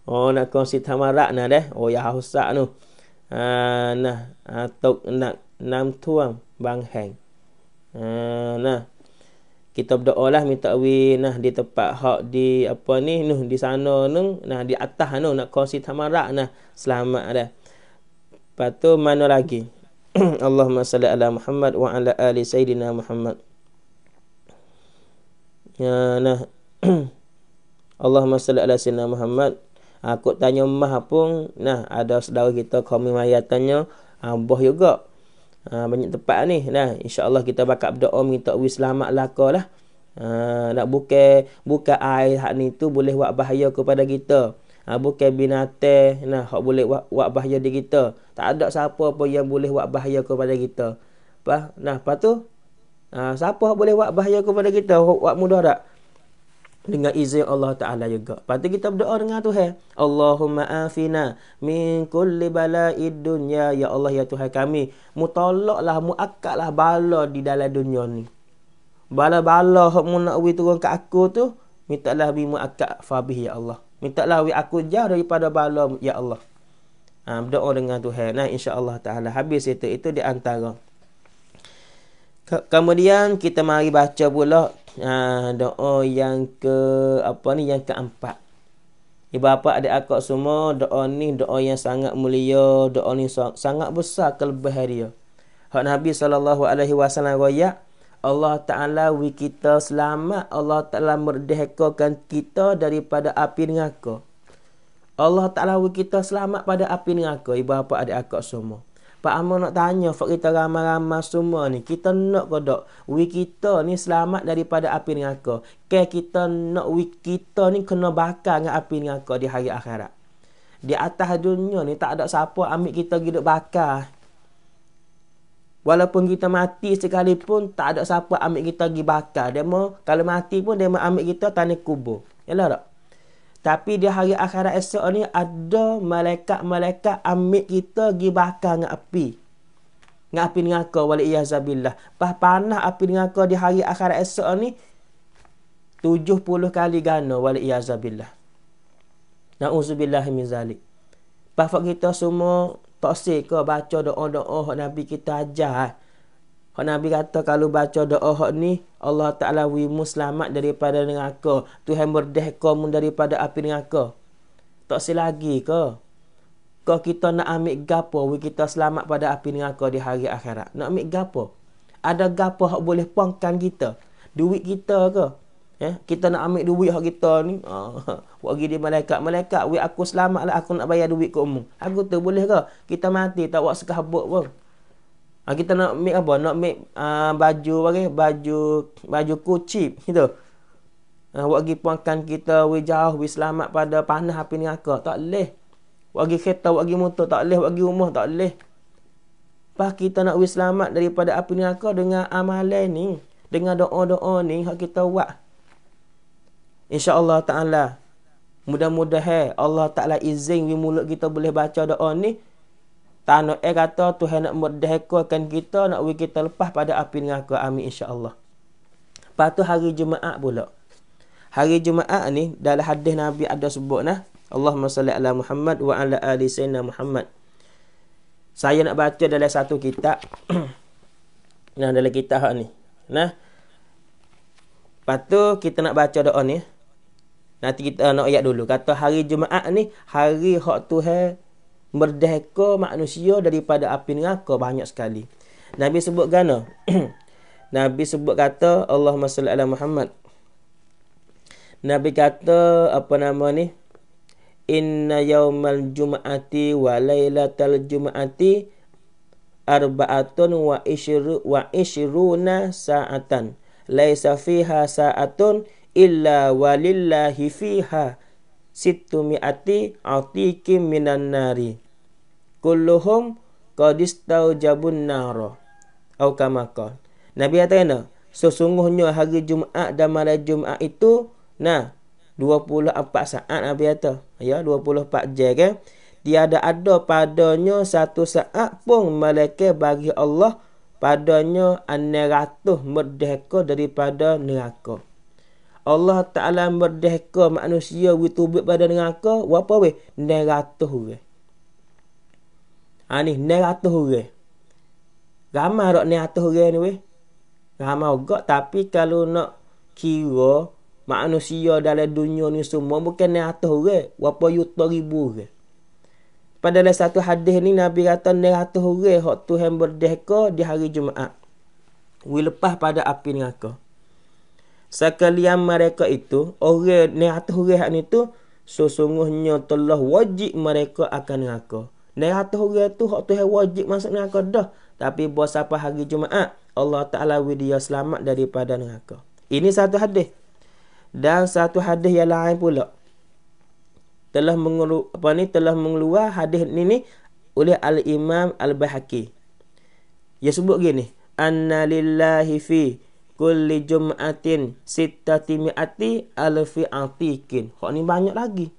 (laughs) oh, nak kongsi tamarat nah deh. Oh, ya husak tu. Uh, ah, nah, atuk nak nam tuang bang hang. Uh, ah, nah, kita berdoa lah minta wi nah di tempat hak di apa ni nuh di sana nung, nah di atas nuh nak kongsi tamarak nah selamat dah. Batu mana lagi? (clears throat) Allahumma salli ala Muhammad wa ala ali Sayidina Muhammad. Ya nah. (clears throat) Allahumma salli ala Sayidina Muhammad. Aku tanya mah pun nah ada saudara kita kami mayatannya ambah juga. Ha, banyak tempat ni nah insyaallah kita bakal berdoa minta wis selamat laka lah. Ha, nak buka buka air hak ni tu boleh buat bahaya kepada kita ha, bukan binatang nah hak boleh buat, buat bahaya di kita tak ada siapa apa yang boleh buat bahaya kepada kita apa nah apa tu ha, siapa hak boleh buat bahaya kepada kita buat mudah tak dengan izin Allah Ta'ala juga. Lepas kita berdoa dengan Tuhan. Allahumma afina min kulli bala dunya. Ya Allah, ya Tuhan kami. Mutolaklah, mu'akaklah bala di dalam dunia ni. Bala-bala yang mu nak turun ke aku tu. Mintalah bimu akak fabih ya Allah. Minta lawi aku jauh daripada bala ya Allah. Ha, berdoa dengan Tuhan. Nah, insya-Allah taala habis itu itu di antara. Ke- kemudian kita mari baca pula ha, doa yang ke apa ni yang keempat. Ibu bapa ada akak semua doa ni doa yang sangat mulia, doa ni sangat besar kelebihan dia. Hak Nabi sallallahu alaihi wasallam royak Allah Ta'ala wi kita selamat. Allah Ta'ala merdekakan kita daripada api neraka. Allah Ta'ala wi kita selamat pada api neraka. Ibu bapa adik akak semua. Pak Amor nak tanya Fak kita ramai-ramai semua ni Kita nak ke dok Wi kita ni selamat daripada api dengan aku Ke kita nak wi kita ni Kena bakar dengan api dengan aku Di hari akhirat Di atas dunia ni Tak ada siapa ambil kita pergi duk bakar Walaupun kita mati sekalipun tak ada siapa ambil kita pergi bakar. Demo kalau mati pun demo ambil kita tanah kubur. Yalah tak? Tapi di hari akhirat esok ni ada malaikat-malaikat ambil kita pergi bakar dengan api. Dengan api dengan kau wali iazabilah. Pas panah api dengan kau di hari akhirat esok ni 70 kali gano. wali iazabilah. Nauzubillah min zalik. Pas kita semua Taksir ke baca doa-doa yang Nabi kita ajar. Eh. Kalau Nabi kata kalau baca doa ni, Allah Ta'ala wi selamat daripada neraka. Tuhan berdeh kamu daripada api neraka. Tak si lagi ke? Kau kita nak ambil gapo wi kita selamat pada api neraka di hari akhirat. Nak ambil gapo? Ada gapo yang boleh puangkan kita? Duit kita ke? Eh, kita nak ambil duit hak kita ni. Ha, (laughs) bagi dia malaikat. Malaikat, duit aku selamat lah. Aku nak bayar duit ke umum. Aku tu boleh ke? Kita mati tak buat sekahabut pun. Ha, kita nak make apa? Nak make ha, uh, baju bagi? Baju baju kucip. Gitu. Ha, bagi puangkan kita, we jauh, we selamat pada panah api ni aku. Tak leh, Bagi kereta, bagi motor, tak leh, Bagi rumah, tak leh. Pas kita nak we selamat daripada api ni aku dengan amalan ni. Dengan doa-doa ni, hak kita buat. InsyaAllah Ta'ala Mudah-mudahan mudah eh, Allah Ta'ala izin di mulut kita boleh baca doa ni Tanah eh kata Tuhan nak merdekakan kita Nak beri kita lepas pada api neraka Amin insyaAllah Lepas tu hari Jumaat pula Hari Jumaat ni dalam hadis Nabi ada sebut nah Allahumma salli ala Muhammad wa ala ali sayyidina Muhammad Saya nak baca dalam satu kitab (clears throat) Nah dalam kitab ni Nah Lepas tu kita nak baca doa ni Nanti kita nak ayat dulu. Kata hari Jumaat ni, hari hak tu merdeka manusia daripada api neraka banyak sekali. Nabi sebut gana? (clears throat) Nabi sebut kata Allahumma salli ala Muhammad. Nabi kata apa nama ni? Inna yaumal jumaati wa lailatal jumaati arba'atun wa ishru wa ishruna sa'atan. Laisa fiha sa'atun illa walillahi fiha sittumi'ati atikim minan nari kulluhum qadistau jabun nara au kamakal Nabi kata sesungguhnya hari Jumaat dan malam Jumaat itu nah 24 saat Nabi kata ya 24 jam kan tiada ada padanya satu saat pun malaikat bagi Allah padanya aneratuh merdeka daripada neraka. Allah Ta'ala merdeka manusia Witubik pada dengan aku Berapa weh? Neratuh weh Ha ni Neratuh weh Ramah tak neratuh weh ni weh Ramah juga Tapi kalau nak kira Manusia dalam dunia ni semua Bukan neratuh weh Berapa yuta ribu weh pada dalam satu hadis ni Nabi kata neratuh weh Hak Tuhan berdeka di hari Jumaat Wilepah pada api neraka sekalian mereka itu orang ni atas orang ni tu sesungguhnya telah wajib mereka akan neraka ni atas orang tu hak tu wajib masuk neraka dah tapi buat siapa hari Jumaat Allah Ta'ala dia selamat daripada neraka ini satu hadis dan satu hadis yang lain pula telah mengelu apa ni telah mengeluar hadis ini ni oleh al imam al bahaki dia sebut gini anna fi kulli jum'atin sittati mi'ati alfi antikin. Hak ni banyak lagi.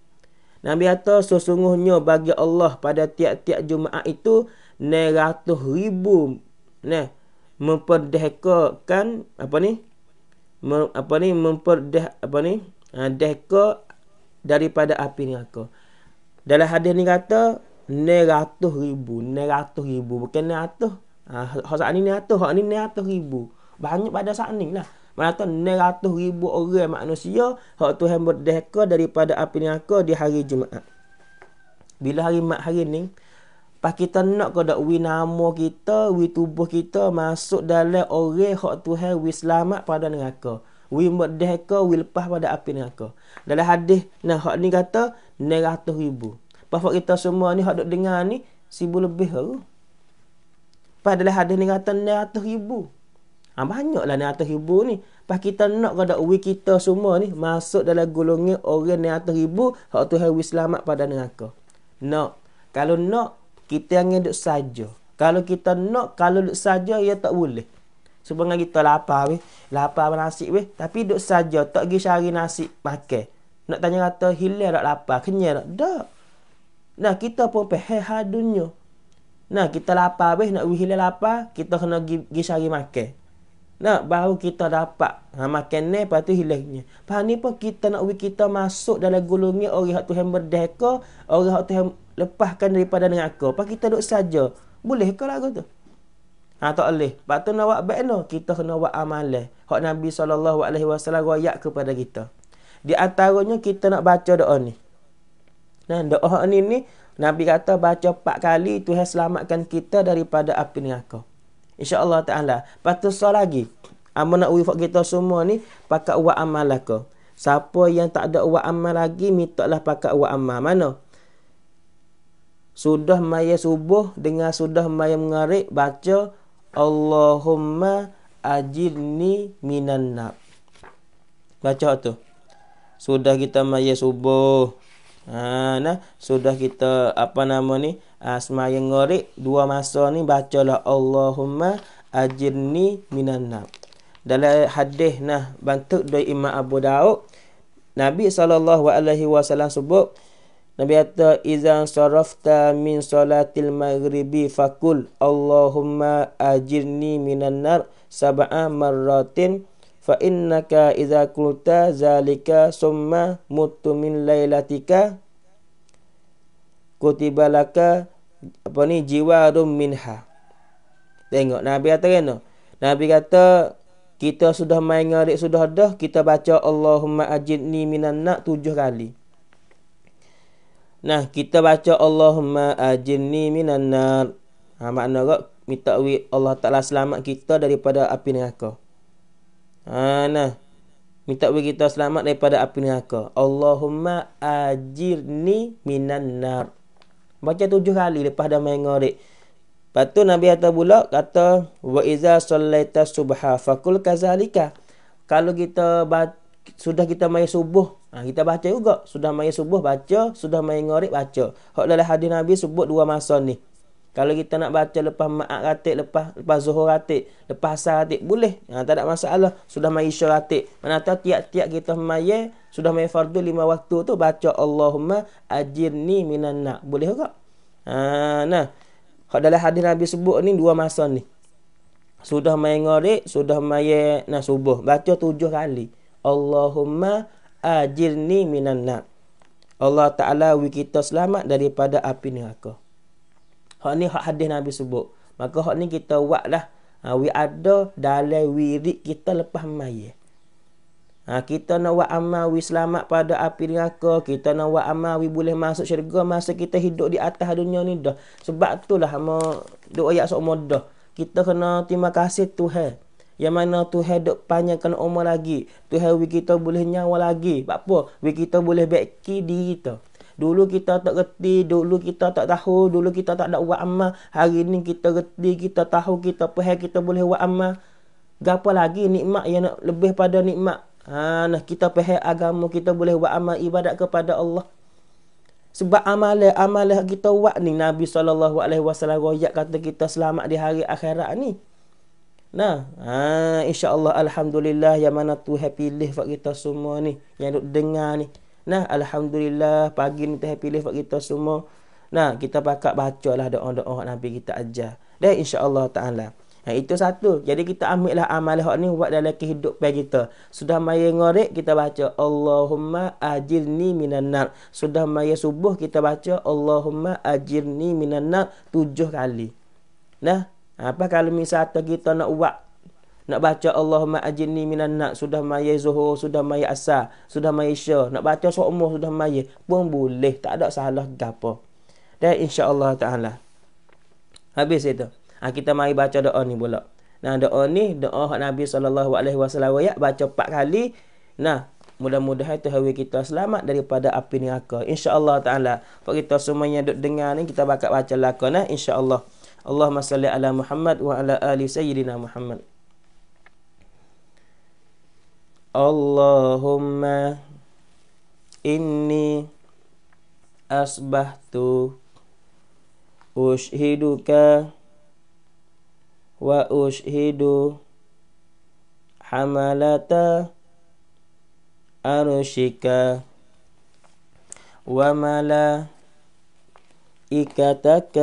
Nabi kata sesungguhnya bagi Allah pada tiap-tiap Jumaat itu 900 ribu ne memperdekakan apa ni? Mem, apa ni memperdek apa ni? Ha, deka daripada api neraka. Dalam hadis ni kata 900 ribu, 900 ribu bukan 900. Ha, hak saat ni 900, hak ni 900 ribu banyak pada saat ni lah. Mana tu 900 ribu orang manusia hak tu yang berdeka daripada api neraka di hari Jumaat. Bila hari mat hari ni, pas kita nak ke dak wi nama kita, wi tubuh kita masuk dalam orang hak tu yang wi selamat pada neraka. Wi merdeka, wi lepas pada api neraka. Dalam hadis nah hak ni kata 900 ribu. Pas kita semua ni hak duk dengar ni sibu lebih ke? Padahal hadis ni kata 900 ribu. Ha, banyaklah ni atas ribu ni. Lepas kita nak kepada uwi kita semua ni. Masuk dalam golongan orang ni atas ribu. Hak tu hari selamat pada neraka. Nak. Kalau nak, kita hanya duduk saja. Kalau kita nak, kalau duduk saja, ia ya tak boleh. Sebenarnya kita lapar weh. Lapar nasi weh. Tapi duduk saja, tak pergi cari nasi makan. Nak tanya kata, hilir tak lapar? Kenyal tak? Tak. Nah, kita pun pehehat dunia. Nah, kita lapar weh. Nak hilir lapar, kita kena pergi cari makan. Nah, baru kita dapat ha, makan ni lepas tu hilangnya. Faham ni pun kita nak ui kita masuk dalam gulungnya orang yang Tuhan merdeka, orang yang Tuhan lepaskan daripada dengan aku. Pak kita duduk saja. Boleh ke lagu tu? Ha, tak boleh. Lepas tu nak buat baik no. Kita kena buat amalan. Hak Nabi SAW rakyat kepada kita. Di antaranya kita nak baca doa ni. Nah, doa ni ni Nabi kata baca empat kali Tuhan selamatkan kita daripada api neraka. InsyaAllah ta'ala. Patut soal lagi. Amal nak wifat kita semua ni. Pakat uat amal lah ke. Siapa yang tak ada uat amal lagi. Mintaklah pakat uat amal. Mana? Sudah maya subuh. Dengan sudah maya mengarik. Baca. Allahumma ajirni minan nab. Baca tu. Sudah kita maya subuh. Ha, nah, sudah kita apa nama ni? Uh, ha, semayang ngorik dua masa ni bacalah Allahumma ajirni minan nar. Dalam hadis nah bantuk dari Imam Abu Daud Nabi saw. alaihi wasallam sebut Nabi kata izan sarafta min salatil maghribi fakul Allahumma ajirni minan nar sab'a marratin fa innaka idza qulta zalika summa muttu min lailatika kutiba laka apa ni jiwa rum minha tengok nabi kata kan nabi kata kita sudah main ngarik sudah dah kita baca Allahumma ajidni minan nak tujuh kali nah kita baca Allahumma ajidni minan nar ha, makna kok minta Allah Ta'ala selamat kita daripada api neraka ha, nah. Minta bagi kita selamat daripada api neraka. Allahumma ajirni minan nar. Baca tujuh kali lepas dah main ngorek. Lepas tu Nabi kata pula kata wa iza sallaita subha faqul kazalika. Kalau kita sudah kita main subuh, ha, kita baca juga. Sudah main subuh baca, sudah main ngorek baca. Hak dalam hadis Nabi sebut dua masa ni. Kalau kita nak baca lepas ma'at ah, ratik, lepas lepas zuhur ratik, lepas asar ratik, boleh. Ha, tak ada masalah. Sudah mai isya ratik. Mana tahu tiap-tiap kita main, sudah mai fardu lima waktu tu baca Allahumma ajirni minan nak. Boleh tak? Ha, nah. Kalau dalam hadis Nabi sebut ni, dua masa ni. Sudah mai ngorik, sudah main nah, subuh. Baca tujuh kali. Allahumma ajirni minan nak. Allah Ta'ala wikita selamat daripada api neraka. Hak ni hak hadis Nabi sebut. Maka hak ni kita buat lah. Ha, we ada dalam wirid kita lepas maya. Ha, kita nak buat amal we selamat pada api neraka. Kita nak buat amal we boleh masuk syurga masa kita hidup di atas dunia ni dah. Sebab tu lah sama doa ayat seumur dah. Kita kena terima kasih Tuhan. Yang mana Tuhan dok panjangkan umur lagi. Tuhan we kita boleh nyawa lagi. Apa? We kita boleh beki diri kita. Dulu kita tak reti, dulu kita tak tahu, dulu kita tak ada buat amal. Hari ini kita reti, kita tahu, kita apa kita boleh buat amal. Gapa lagi nikmat yang nak lebih pada nikmat. Ha, nah kita pahal agama, kita boleh buat amal ibadat kepada Allah. Sebab amalah-amalah kita buat ni Nabi SAW rakyat kata kita selamat di hari akhirat ni. Nah, ha, insyaAllah Alhamdulillah yang mana tu happy live buat kita semua ni. Yang duk dengar ni. Nah, Alhamdulillah pagi ni Tuhan pilih buat kita semua. Nah, kita pakat baca lah doa-doa Nabi kita ajar. Dan insyaAllah ta'ala. Nah, itu satu. Jadi kita ambil lah amalah ni buat dalam kehidupan kita. Sudah maya ngorek, kita baca. Allahumma ajirni minanak. Sudah maya subuh, kita baca. Allahumma ajirni minanak. Tujuh kali. Nah, apa kalau misalnya kita nak buat nak baca Allahumma ajinni minan nak sudah maya zuhur, sudah maya asa sudah maya isya. Nak baca seumur sudah maya pun boleh. Tak ada salah gapo. Dan insyaAllah ta'ala. Habis itu. Ha, kita mari baca doa ni pula. Nah doa ni doa Nabi SAW ya, baca empat kali. Nah mudah-mudahan tuhawi kita selamat daripada api neraka. InsyaAllah ta'ala. Kalau kita semuanya duduk dengar ni kita bakal baca lakon. Nah, eh, Allah. Allahumma salli ala Muhammad wa ala ali sayyidina Muhammad. اللهم إني أصبحت أشهدك وأشهد حملة أرشك وملائكتك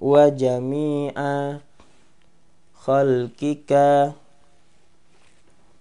وجميع خلقك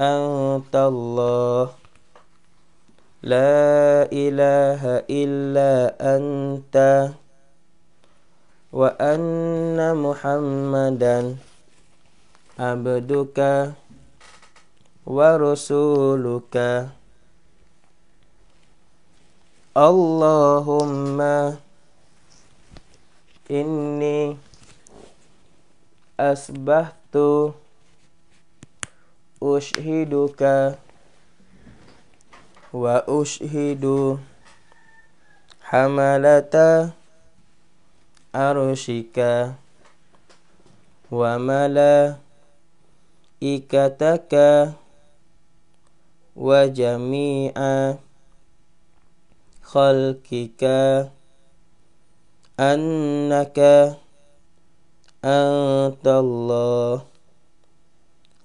أنت الله لا إله إلا أنت وأن محمدا عبدك ورسولك اللهم إني أسبحت أشهدك وأشهد حملة عرشك وملائكتك وجميع خلقك أنك أنت الله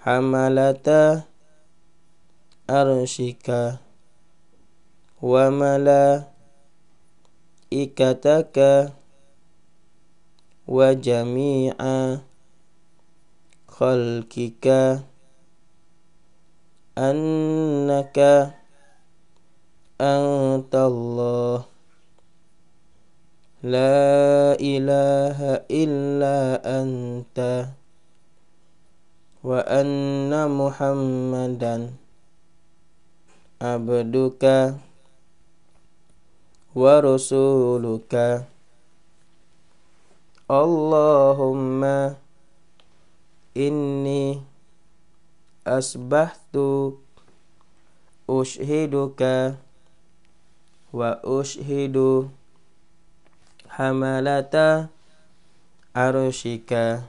حملة عرشك وملائكتك وجميع خلقك أنك أنت الله لا إله إلا أنت wa anna muhammadan abduka wa rasuluka Allahumma inni asbahtu ushiduka wa ushidu hamalata arushika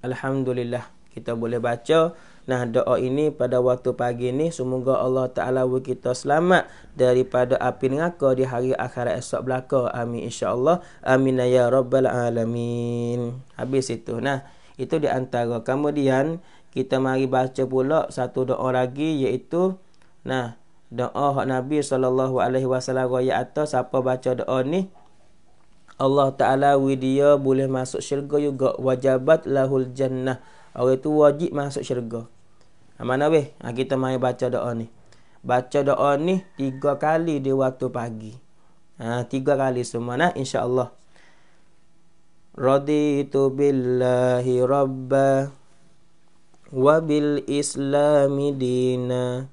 Alhamdulillah kita boleh baca nah doa ini pada waktu pagi ini semoga Allah Taala bagi kita selamat daripada api neraka di hari akhir esok belaka amin insyaallah amin ya rabbal alamin habis itu nah itu di antara kemudian kita mari baca pula satu doa lagi iaitu nah doa Nabi saw. alaihi wasallam atas siapa baca doa ni Allah Ta'ala widya boleh masuk syurga juga. Wajabat lahul jannah. Orang itu wajib masuk syurga. Ha, mana weh? Ha, kita mai baca doa ni. Baca doa ni tiga kali di waktu pagi. Ha, tiga kali semua nah. InsyaAllah. Raditu billahi rabbah. Wabil islami dinah.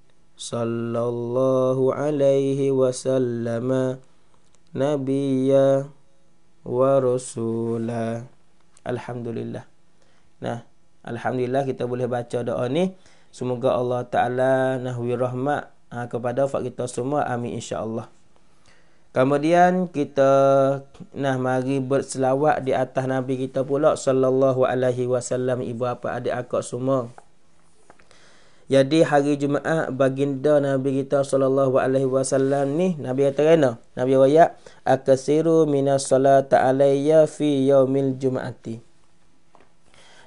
Sallallahu alaihi wasallam, Nabiyya wa ورسولا Alhamdulillah. nah alhamdulillah kita boleh baca doa ni semoga Allah taala nahwi rahmat ha, kepada fak kita semua amin insyaallah kemudian kita nah mari berselawat di atas nabi kita pula sallallahu alaihi wasallam ibu bapa adik akak semua jadi hari Jumaat baginda Nabi kita sallallahu alaihi wasallam ni Nabi kata kena Nabi wayak akasiru minas salata alayya fi yaumil jumaati.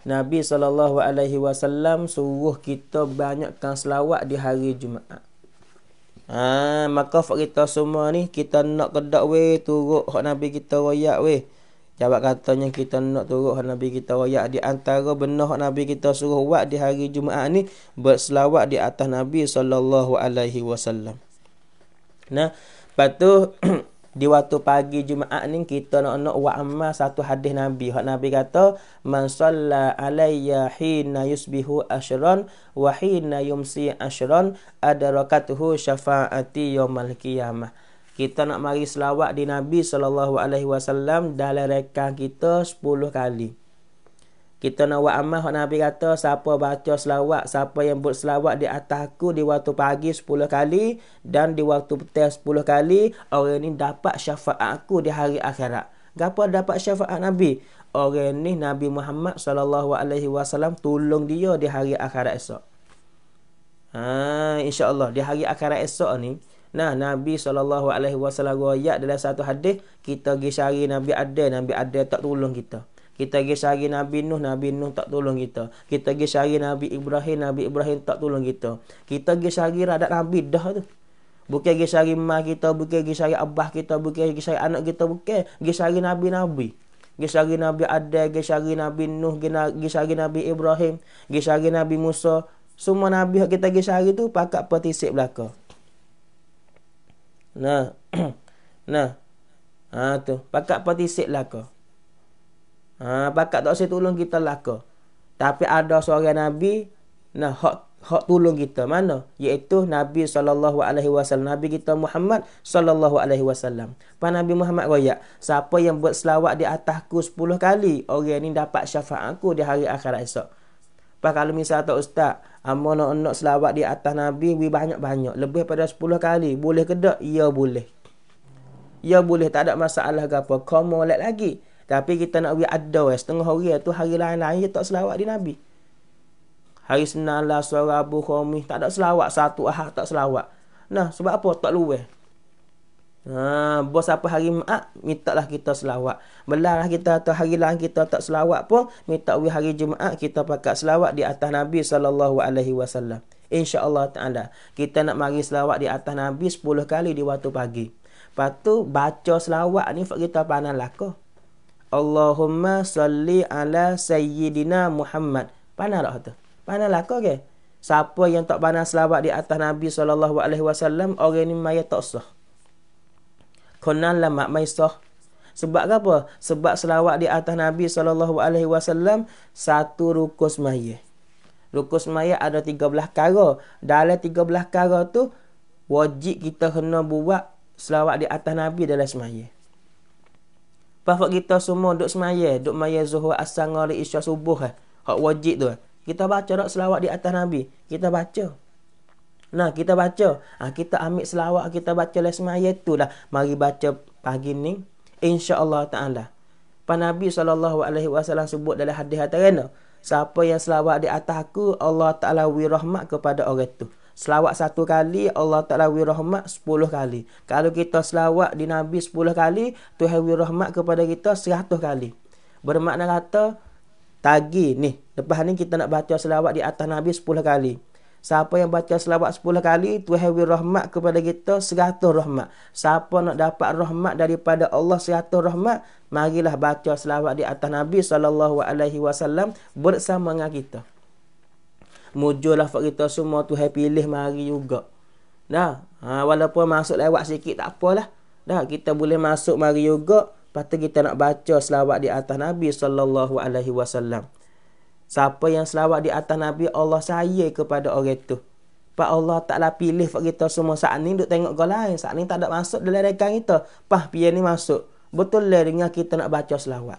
Nabi sallallahu alaihi wasallam suruh kita banyakkan selawat di hari Jumaat. Ha, maka kita semua ni kita nak kedak weh turut hak Nabi kita royak weh. Jawab katanya kita nak turut Nabi kita wayak di antara benar Nabi kita suruh buat di hari Jumaat ni berselawat di atas Nabi sallallahu alaihi wasallam. Nah, patuh (clears throat) di waktu pagi Jumaat ni kita nak nak buat amal satu hadis Nabi. Hak Nabi kata, "Man salla alayya hina yusbihu asyron wa hina yumsi asyron adarakatuhu syafaati yaumil qiyamah." kita nak mari selawat di Nabi sallallahu alaihi wasallam dalam rekah kita 10 kali. Kita nak buat amal Nabi kata siapa baca selawat, siapa yang buat selawat di atasku di waktu pagi 10 kali dan di waktu petang 10 kali, orang ini dapat syafaat aku di hari akhirat. Gapo dapat syafaat Nabi? Orang ini Nabi Muhammad sallallahu alaihi wasallam tolong dia di hari akhirat esok. Ha insya-Allah di hari akhirat esok ni Nah, Nabi SAW ayat dalam satu hadis, kita pergi cari Nabi Adil, Nabi Adil tak tolong kita. Kita pergi cari Nabi Nuh, Nabi Nuh tak tolong kita. Kita pergi cari Nabi Ibrahim, Nabi Ibrahim tak tolong kita. Kita pergi cari radak Nabi dah tu. Bukan pergi cari mak kita, bukan pergi cari abah kita, bukan pergi cari anak kita, bukan. Pergi cari Nabi-Nabi. Pergi cari Nabi Adil, pergi cari Nabi Nuh, pergi cari Nabi Ibrahim, pergi cari Nabi Musa. Semua Nabi yang kita pergi cari tu pakat petisik belakang. Nah. (clears throat) nah. Ha tu, pakak partisip lah ke. Ha pakak tak usah tolong kita lah ke. Tapi ada seorang nabi nah hak hak tolong kita mana? Yaitu Nabi sallallahu alaihi wasallam, Nabi kita Muhammad sallallahu alaihi wasallam. Pak Nabi Muhammad royak, siapa yang buat selawat di atasku 10 kali, orang ni dapat aku di hari akhirat esok. Pak kalau misal tak ustaz, Amo nak no selawat di atas Nabi, we banyak-banyak. Lebih pada 10 kali. Boleh ke tak? Ya, boleh. Ya, boleh. Tak ada masalah ke apa. Kau molek lagi. Tapi kita nak we ada. Eh. Setengah hari eh, tu hari lain-lain, kita tak selawat di Nabi. Hari senala suara abu, khomih. Tak ada selawat. Satu ahad tak selawat. Nah, sebab apa? Tak luweh. Ha, bos apa hari jumaat, minta kita selawat. Belah kita atau hari lain kita tak selawat pun, minta we hari Jumaat kita pakai selawat di atas Nabi SAW. Allah ta'ala. Kita nak mari selawat di atas Nabi 10 kali di waktu pagi. Patu baca selawat ni kita panah lakuh. Allahumma salli ala sayyidina Muhammad. Panah tak tu? Panah lakuh ke? Siapa yang tak panah selawat di atas Nabi SAW, orang ni mayat tak sah konan lah mak maisoh. Sebab apa? Sebab selawat di atas Nabi SAW Satu rukus maya Rukus maya ada tiga belah kara Dalam tiga belah kara tu Wajib kita kena buat Selawat di atas Nabi dalam semaya Bapak kita semua duduk semaya Duduk maya zuhur asal ngari isya subuh eh. Hak wajib tu eh. Kita baca tak selawat di atas Nabi Kita baca Nah kita baca. Ha, kita ambil selawat kita baca lesma maya tu lah. Mari baca pagi ni. InsyaAllah ta'ala. Pan Nabi SAW sebut dalam hadis hatarana. Siapa yang selawat di atas aku, Allah Ta'ala wirahmat kepada orang tu. Selawat satu kali, Allah Ta'ala wirahmat sepuluh kali. Kalau kita selawat di Nabi sepuluh kali, tu Tuhan wirahmat kepada kita seratus kali. Bermakna kata, tagi ni. Lepas ni kita nak baca selawat di atas Nabi sepuluh kali. Siapa yang baca selawat 10 kali, Tuhan beri rahmat kepada kita 100 rahmat. Siapa nak dapat rahmat daripada Allah 100 rahmat, marilah baca selawat di atas Nabi sallallahu alaihi wasallam bersama dengan kita. Mujulah fak kita semua Tuhan pilih mari juga. Dah. Ha, walaupun masuk lewat sikit tak apalah. Dah kita boleh masuk mari juga. Patut kita nak baca selawat di atas Nabi sallallahu alaihi wasallam. Siapa yang selawat di atas Nabi Allah saya kepada orang itu. Pak Allah taklah pilih buat kita semua saat ni duk tengok kau lain. Saat ni tak ada masuk dalam rekan kita. Pak pian ni masuk. Betul lah dengan kita nak baca selawat.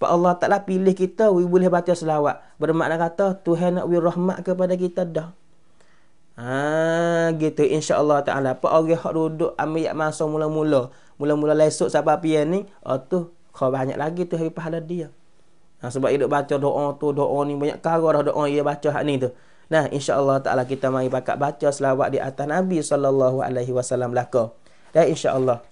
Pak Allah taklah pilih kita we boleh baca selawat. Bermakna kata Tuhan nak wir rahmat kepada kita dah. Ha gitu insya-Allah taala. Pak orang hak duduk ambil yak masa mula-mula. Mula-mula lesok siapa pian ni? Oh tu kau banyak lagi tu hari pahala dia. Nah ha, sebab dia baca doa tu, doa ni banyak cara dah doa dia baca hak ni tu. Nah, insya-Allah taala kita mari pakat baca selawat di atas Nabi sallallahu alaihi wasallam laka. Dan insya-Allah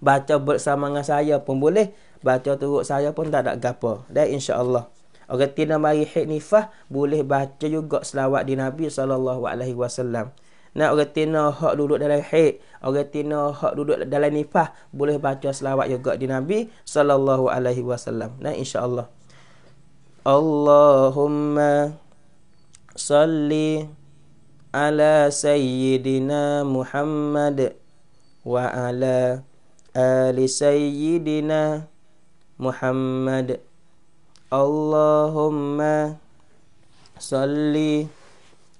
baca bersama dengan saya pun boleh, baca turut saya pun tak ada gapo. Dan insya-Allah orang tina mari hiknifah boleh baca juga selawat di Nabi sallallahu alaihi wasallam nak orang tina hak duduk dalam haid orang tina hak duduk dalam nifah boleh baca selawat juga di nabi sallallahu alaihi wasallam nah insya Allah. Allahumma salli ala sayyidina Muhammad wa ala ali sayyidina Muhammad Allahumma salli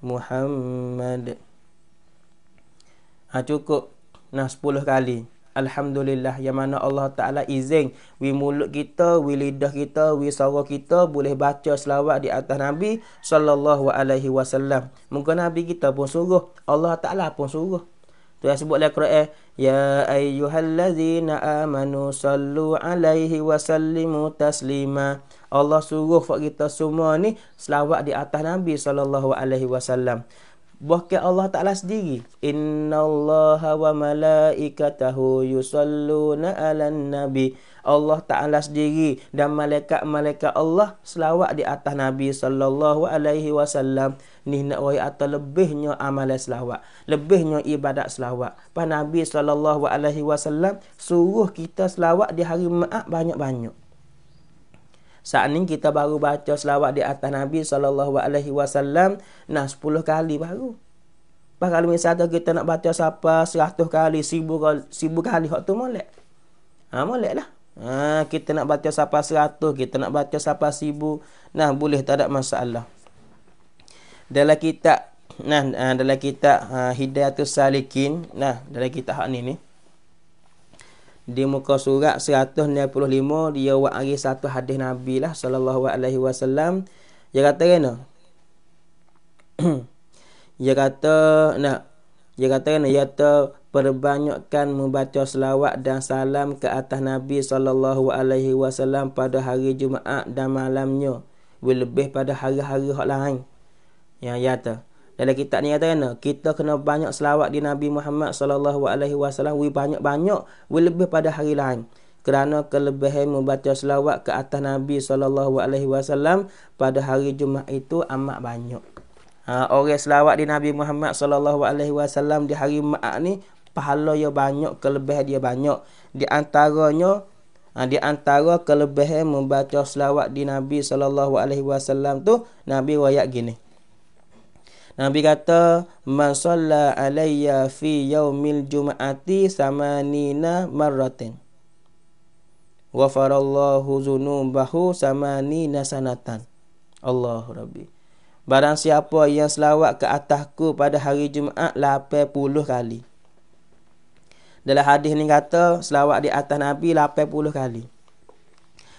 Muhammad. Ha, cukup. Nah, sepuluh kali. Alhamdulillah. Yang mana Allah Ta'ala izin. Wi mulut kita, wi lidah kita, wi suara kita boleh baca selawat di atas Nabi Sallallahu Alaihi Wasallam. Mungkin Nabi kita pun suruh. Allah Ta'ala pun suruh. Tu yang sebut dalam Quran. Ya ayyuhallazina amanu sallu alaihi wasallimu taslimah. Allah suruh buat kita semua ni selawat di atas Nabi sallallahu alaihi wasallam. Bahkan Allah Taala sendiri, innallaha wa malaikatahu yusalluna 'alan nabi. Allah Taala sendiri dan malaikat-malaikat Allah selawat di atas Nabi sallallahu alaihi wasallam. Ni nak wai atau lebihnya amal selawat, lebihnya ibadat selawat. Pan Nabi sallallahu alaihi wasallam suruh kita selawat di hari Jumaat banyak-banyak. Saat ini kita baru baca selawat di atas Nabi sallallahu alaihi wasallam nah 10 kali baru. Bah kalau misalnya kita nak baca siapa 100 kali, 1000 kali, 1000 kali hak tu molek. Ha molek lah. Ha, kita nak baca siapa 100, kita nak baca siapa 1000, nah boleh tak ada masalah. Dalam kita, nah dalam kita uh, ha, Hidayatul Salikin, nah dalam kita hak ni ni di muka surat 195 dia buat hari satu hadis Nabi lah sallallahu alaihi wasallam dia kata kena kan (clears throat) dia kata nak dia kata kena dia kata perbanyakkan membaca selawat dan salam ke atas Nabi sallallahu alaihi wasallam pada hari Jumaat dan malamnya lebih pada hari-hari hak lain yang dia kata dalam kitab ni kata kan, kita kena banyak selawat di Nabi Muhammad sallallahu alaihi wasallam, wi banyak-banyak, wi lebih pada hari lain. Kerana kelebihan membaca selawat ke atas Nabi sallallahu alaihi wasallam pada hari Jumaat itu amat banyak. Ha, orang selawat di Nabi Muhammad sallallahu alaihi wasallam di hari Jumaat ni pahala dia banyak, kelebihan dia banyak. Di antaranya ha, di antara kelebihan membaca selawat di Nabi sallallahu alaihi wasallam tu Nabi wayak gini. Nabi kata man salla alayya fi yaumil jum'ati samanina marratin. Ghafarallahu dzunubahu samanina sanatan. Allah rabbi. Barang siapa yang selawat ke atasku pada hari Jumaat 80 kali. Dalam hadis ini kata selawat di atas Nabi 80 kali.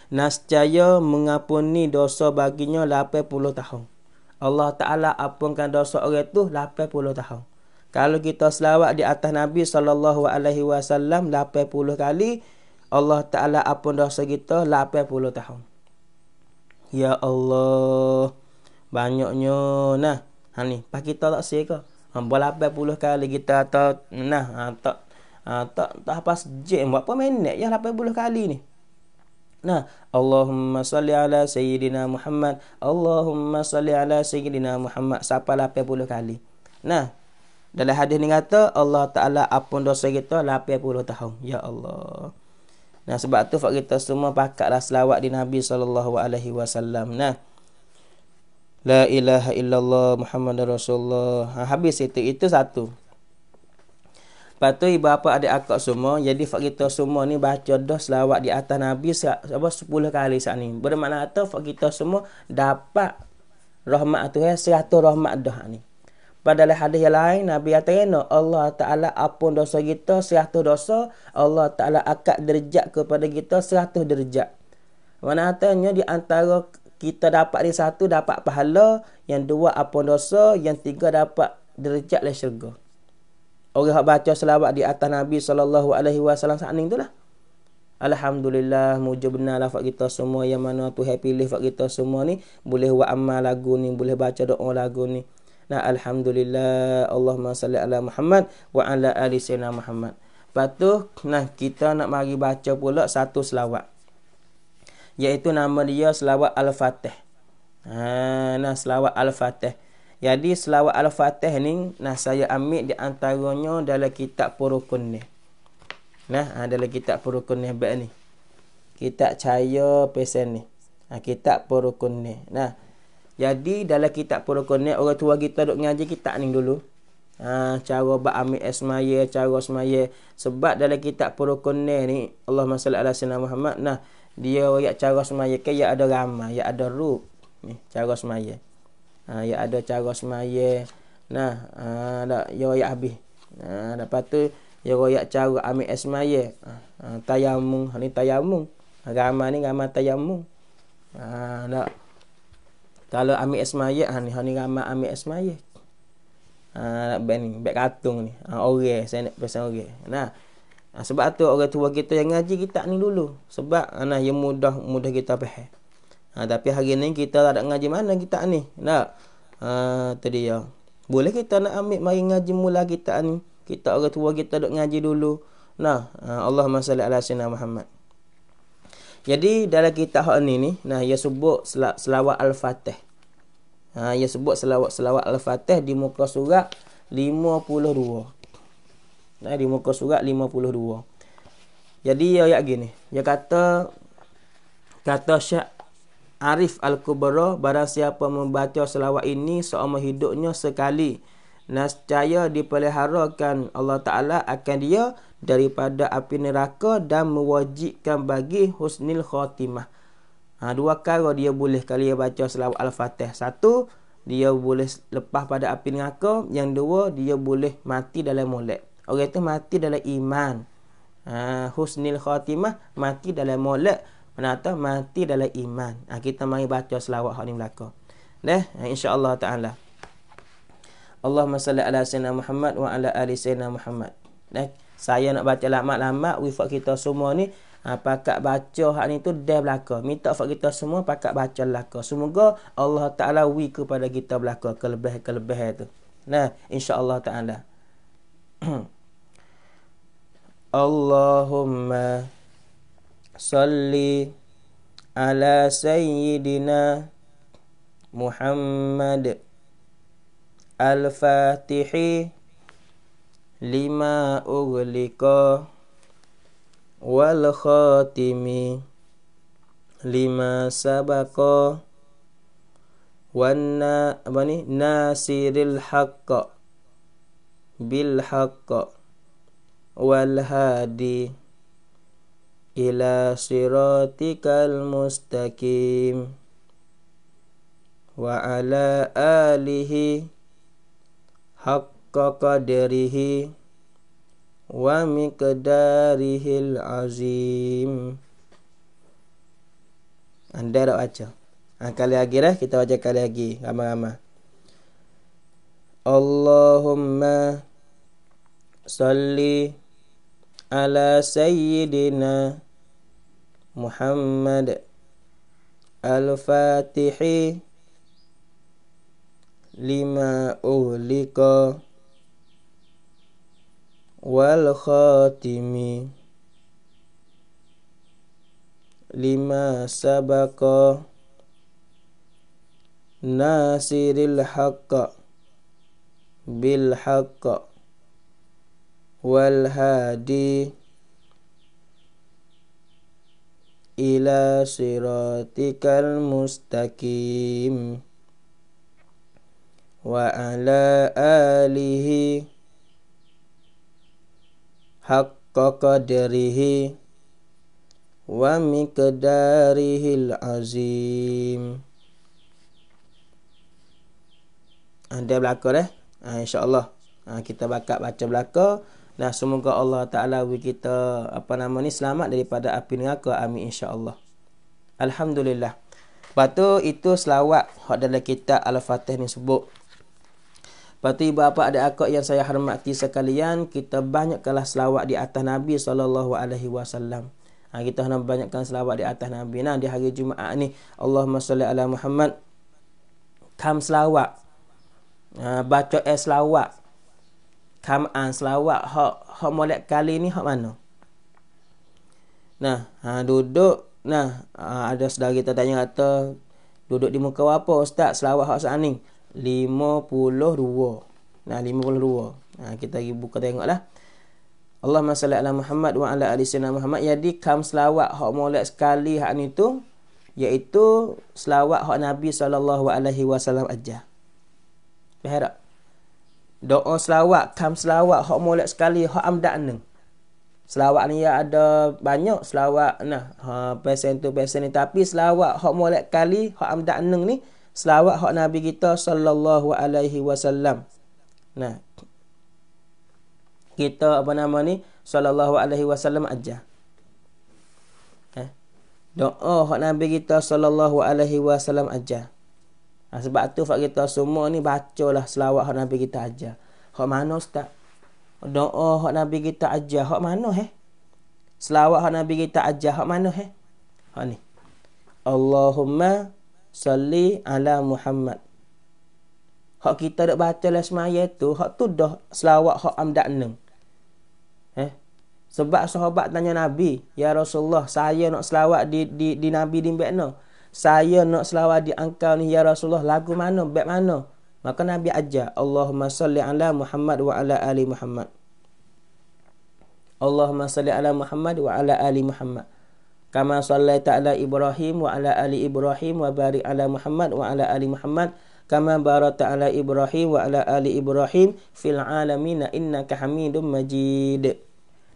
Nascaya mengampuni dosa baginya 80 tahun. Allah Ta'ala apungkan dosa orang tu 80 tahun. Kalau kita selawat di atas Nabi SAW 80 kali, Allah Ta'ala apun dosa kita 80 tahun. Ya Allah, banyaknya. Nah, ha, ni, pas kita tak sih ke? Ha, Boleh 80 kali kita tak, nah, ha, tak, ha, tak, tak, tak, tak, tak, tak, tak, tak, tak, kali ni. Nah, Allahumma salli ala sayyidina Muhammad. Allahumma salli ala sayyidina Muhammad. Sapa 80 kali. Nah, dalam hadis ni kata Allah Taala apun dosa kita puluh tahun. Ya Allah. Nah, sebab tu fak kita semua pakatlah selawat di Nabi sallallahu alaihi wasallam. Nah, La ilaha illallah Muhammad Rasulullah. Ha, habis itu itu satu. Lepas ibu bapa ada akak semua. Jadi fak kita semua ni baca dah selawat di atas Nabi sepuluh kali saat ni. Bermakna tu fak kita semua dapat rahmat tu eh 100 rahmat dah ni. Padahal hadis yang lain Nabi kata kena Allah Taala apun dosa kita 100 dosa, Allah Taala akak derjak kepada kita 100 derjak Mana katanya di antara kita dapat di satu dapat pahala, yang dua apun dosa, yang tiga dapat derjak le syurga orang hak baca selawat di atas Nabi sallallahu alaihi wasallam saat ni itulah. Alhamdulillah mujibna lah fak kita semua yang mana tu happy lah fak kita semua ni boleh buat amal lagu ni boleh baca doa lagu ni. Nah alhamdulillah Allahumma salli ala Muhammad wa ala ali sayyidina Muhammad. Patuh nah kita nak mari baca pula satu selawat. yaitu nama dia selawat Al-Fatih. Ha nah selawat Al-Fatih. Jadi selawat Al-Fatih ni nah saya ambil di antaranya dalam kitab Purukun ni. Nah, adalah ah, kitab Purukun ni baik ni. Kitab Cahaya pesen ni. nah kitab Purukun ni. Nah. Jadi dalam kitab Purukun ni orang tua kita duk ngaji kitab ni dulu. Ha, cara buat ambil esmaya, cara esmaya. Sebab dalam kitab Purukun ni ni, Allah SWT ala Sina Muhammad, nah, dia ayat cara esmaya ke, ya ada ramah, ya ada ruh. Ni, cara esmaya ha, ya ada cara semaya nah ha, dak ya royak habis ha, dapat tu ya royak cara ambil esmaya ha, ha, tayamung ha, ni tayamung agama ha, ni agama tayamung ha, dak kalau ambil esmaya ha, ni ni agama ambil esmaya ha, nak ben bek katung ni ha, orang saya nak pesan orang nah Ha, sebab tu orang tua kita yang ngaji kita ni dulu. Sebab anak yang mudah mudah kita faham. Ha, tapi hari ni kita tak nak ngaji mana kita ni. Nak. Ha, tadi ya. Boleh kita nak ambil mari ngaji mula kita ni. Kita orang tua kita nak ngaji dulu. Nah, ha, Allah salli ala sayyidina Muhammad. Jadi dalam kita hak ni ni, nah ia sebut selawat al-Fatih. Ha, ia sebut selawat selawat al-Fatih di muka surat 52. Nah di muka surat 52. Jadi ya gini, dia kata kata Syekh Arif Al-Kubra Barang siapa membaca selawat ini Seumur hidupnya sekali Nascaya dipeliharakan Allah Ta'ala akan dia Daripada api neraka Dan mewajibkan bagi husnil khotimah. ha, Dua kali dia boleh Kali dia baca selawat Al-Fatih Satu dia boleh lepas pada api neraka Yang dua dia boleh mati dalam molek Orang itu mati dalam iman ha, Husnil khatimah mati dalam molek Menata mati dalam iman. Ha, kita mari baca selawat hak ni belaka. Dah, ha, insya-Allah taala. Allahumma salli ala sayyidina Muhammad wa ala ali sayyidina Muhammad. Dah, saya nak baca lama-lama wifak kita semua ni ha, pakat baca hak ni tu dah belaka. Minta wifak kita semua pakat baca belaka. Semoga Allah taala wi kepada kita belaka kelebih-kelebih tu. Nah, insya-Allah taala. (clears throat) Allahumma صل على سيدنا محمد الفاتح لما أغلق والخاتم لما سبق والناصر الحق بالحق والهادي ila siratikal mustaqim wa ala alihi haqqa qadrihi wa al azim anda dah baca ha, kali lagi lah kita baca kali lagi ramai-ramai Allahumma salli على سيدنا محمد الفاتح لما أهلك والخاتم لما سبق ناصر الحق بالحق Walhadi والهادي إلى صراطك المستقيم وعلى آله حق قدره ومقداره azim. Anda belakang eh? Ha, ah, InsyaAllah. Ha, ah, kita bakal baca belakang. Nah, semoga Allah Taala bagi kita apa nama ni selamat daripada api neraka. Amin insya-Allah. Alhamdulillah. Patu itu selawat hak dalam kitab Al-Fatih ni sebut. Patu ibu bapa ada akak yang saya hormati sekalian, kita banyak kalah selawat di atas Nabi sallallahu alaihi wasallam. Ha, kita hendak banyakkan selawat di atas Nabi nah di hari Jumaat ni Allahumma salli ala Muhammad Kam selawat ha, baca eh selawat an selawat Hak Hak molek kali ni Hak mana Nah ha, Duduk Nah ha, Ada saudara kita tanya kata Duduk di muka apa Ustaz Selawat hak saat ni 52 Nah 52 ha, Kita pergi buka tengok lah Allahumma salli ala Muhammad wa ala ali sayyidina Muhammad. Jadi kam selawat hak molek sekali hak ni tu iaitu selawat hak Nabi sallallahu alaihi wasallam aja. Faham tak? doa selawat kam selawat hak molek sekali hak amdak ne selawat ni ya ada banyak selawat nah ha pesen tu pesen ni tapi selawat hak molek kali hak amdak ne ni selawat hak nabi kita sallallahu alaihi wasallam nah kita apa nama ni sallallahu alaihi wasallam aja eh, doa hak nabi kita sallallahu alaihi wasallam aja Ha, sebab tu Fak kita semua ni bacalah selawat hak Nabi kita ajar. Hak mana ustaz? Doa hak Nabi kita ajar hak mana eh? Selawat hak Nabi kita ajar hak mana eh? Hak ni. Allahumma salli ala Muhammad. Hak kita dak baca lah semaya tu, hak tu dah selawat hak amdak neng. Eh? Sebab sahabat tanya Nabi, Ya Rasulullah, saya nak selawat di, di, di Nabi di Mbakna. No saya nak selawat di engkau ni ya Rasulullah lagu mana bab mana maka Nabi ajar Allahumma salli ala Muhammad wa ala ali Muhammad Allahumma salli ala Muhammad wa ala ali Muhammad kama sallaita ala Ibrahim wa ala ali Ibrahim wa barik ala Muhammad wa ala ali Muhammad kama barata ala Ibrahim wa ala ali Ibrahim fil alamin innaka Hamidum Majid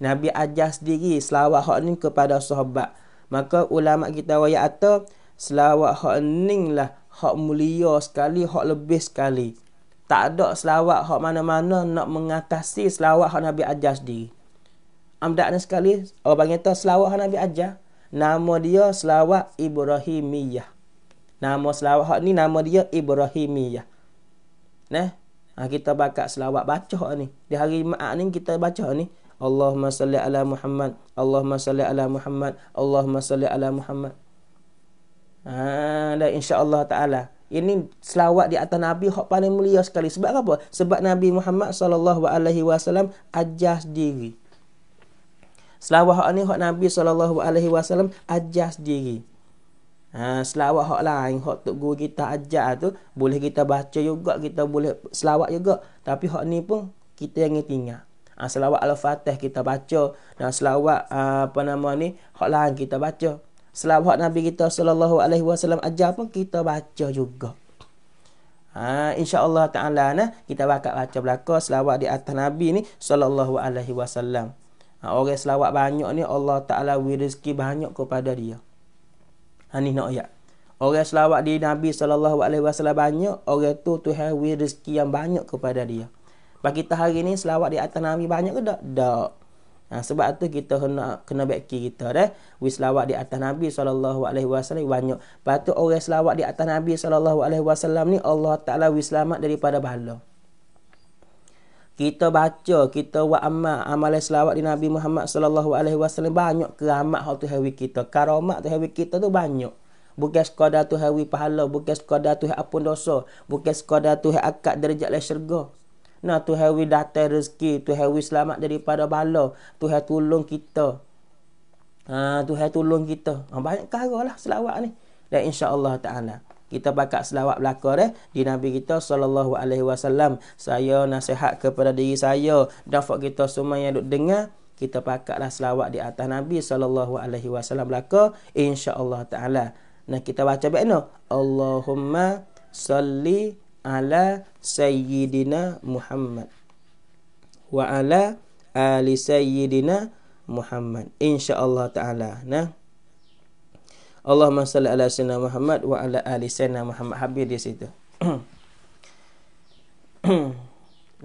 Nabi ajar sendiri selawat hak ni kepada sahabat maka ulama kita wayat atau selawat hak ning lah hak mulia sekali hak lebih sekali tak ada selawat hak mana-mana nak mengatasi selawat hak Nabi ajar sendiri amdaknya sekali orang panggil tu selawat hak Nabi ajar nama dia selawat Ibrahimiyah nama selawat hak ni nama dia Ibrahimiyah nah ha, kita bakat selawat baca hak ni di hari Jumaat ni kita baca ni Allahumma salli ala Muhammad Allahumma salli ala Muhammad Allahumma salli ala Muhammad Ha, insya-Allah taala ini selawat di atas Nabi hak paling mulia sekali. Sebab apa? Sebab Nabi Muhammad sallallahu alaihi wasallam ajar diri. Selawat hak ini hak Nabi sallallahu alaihi wasallam ajar diri. Ha, selawat hak lain hak tu guru kita ajar tu boleh kita baca juga, kita boleh selawat juga. Tapi hak ni pun kita yang tinggal. Ha, ah, selawat Al-Fatih kita baca dan selawat apa nama ni hak lain kita baca selawat Nabi kita sallallahu alaihi wasallam ajar pun kita baca juga. Ha insya-Allah taala nah kita bakal baca belaka selawat di atas Nabi ni sallallahu alaihi wasallam. Ha, orang selawat banyak ni Allah taala beri rezeki banyak kepada dia. Ha ni nak ayat. Orang selawat di Nabi sallallahu alaihi wasallam banyak, orang tu Tuhan beri rezeki yang banyak kepada dia. Bagi kita hari ni selawat di atas Nabi banyak ke tak? Tak. Ha, sebab tu kita kena kena baikki kita deh. Wis selawat di atas Nabi sallallahu alaihi wasallam banyak. Patu orang selawat di atas Nabi sallallahu alaihi wasallam ni Allah Taala wis selamat daripada bala. Kita baca, kita buat amal amalan selawat di Nabi Muhammad sallallahu alaihi wasallam banyak keramat hal tu hawi kita. Karamat tu hawi kita tu banyak. Bukan sekadar tu hawi pahala, bukan sekadar tu hak apun dosa, bukan sekadar tu hak akad derajat le syurga. Nah, Tuhan will datang rezeki. Tuhan will selamat daripada bala. Tuhan tolong kita. Ha, Tuhan tolong kita. Ha, banyak kara lah selawat ni. Dan insyaAllah ta'ala. Kita bakat selawat belaka eh. Di Nabi kita sallallahu alaihi wasallam. Saya nasihat kepada diri saya. Dan fok kita semua yang duduk dengar. Kita pakatlah selawat di atas Nabi sallallahu alaihi wasallam belaka. InsyaAllah ta'ala. Nah kita baca baik no. Allahumma salli ala sayyidina Muhammad wa ala ali sayyidina Muhammad insyaallah taala nah Allahumma salli ala sayyidina Muhammad wa ala ali sayyidina Muhammad habis di situ (clears throat)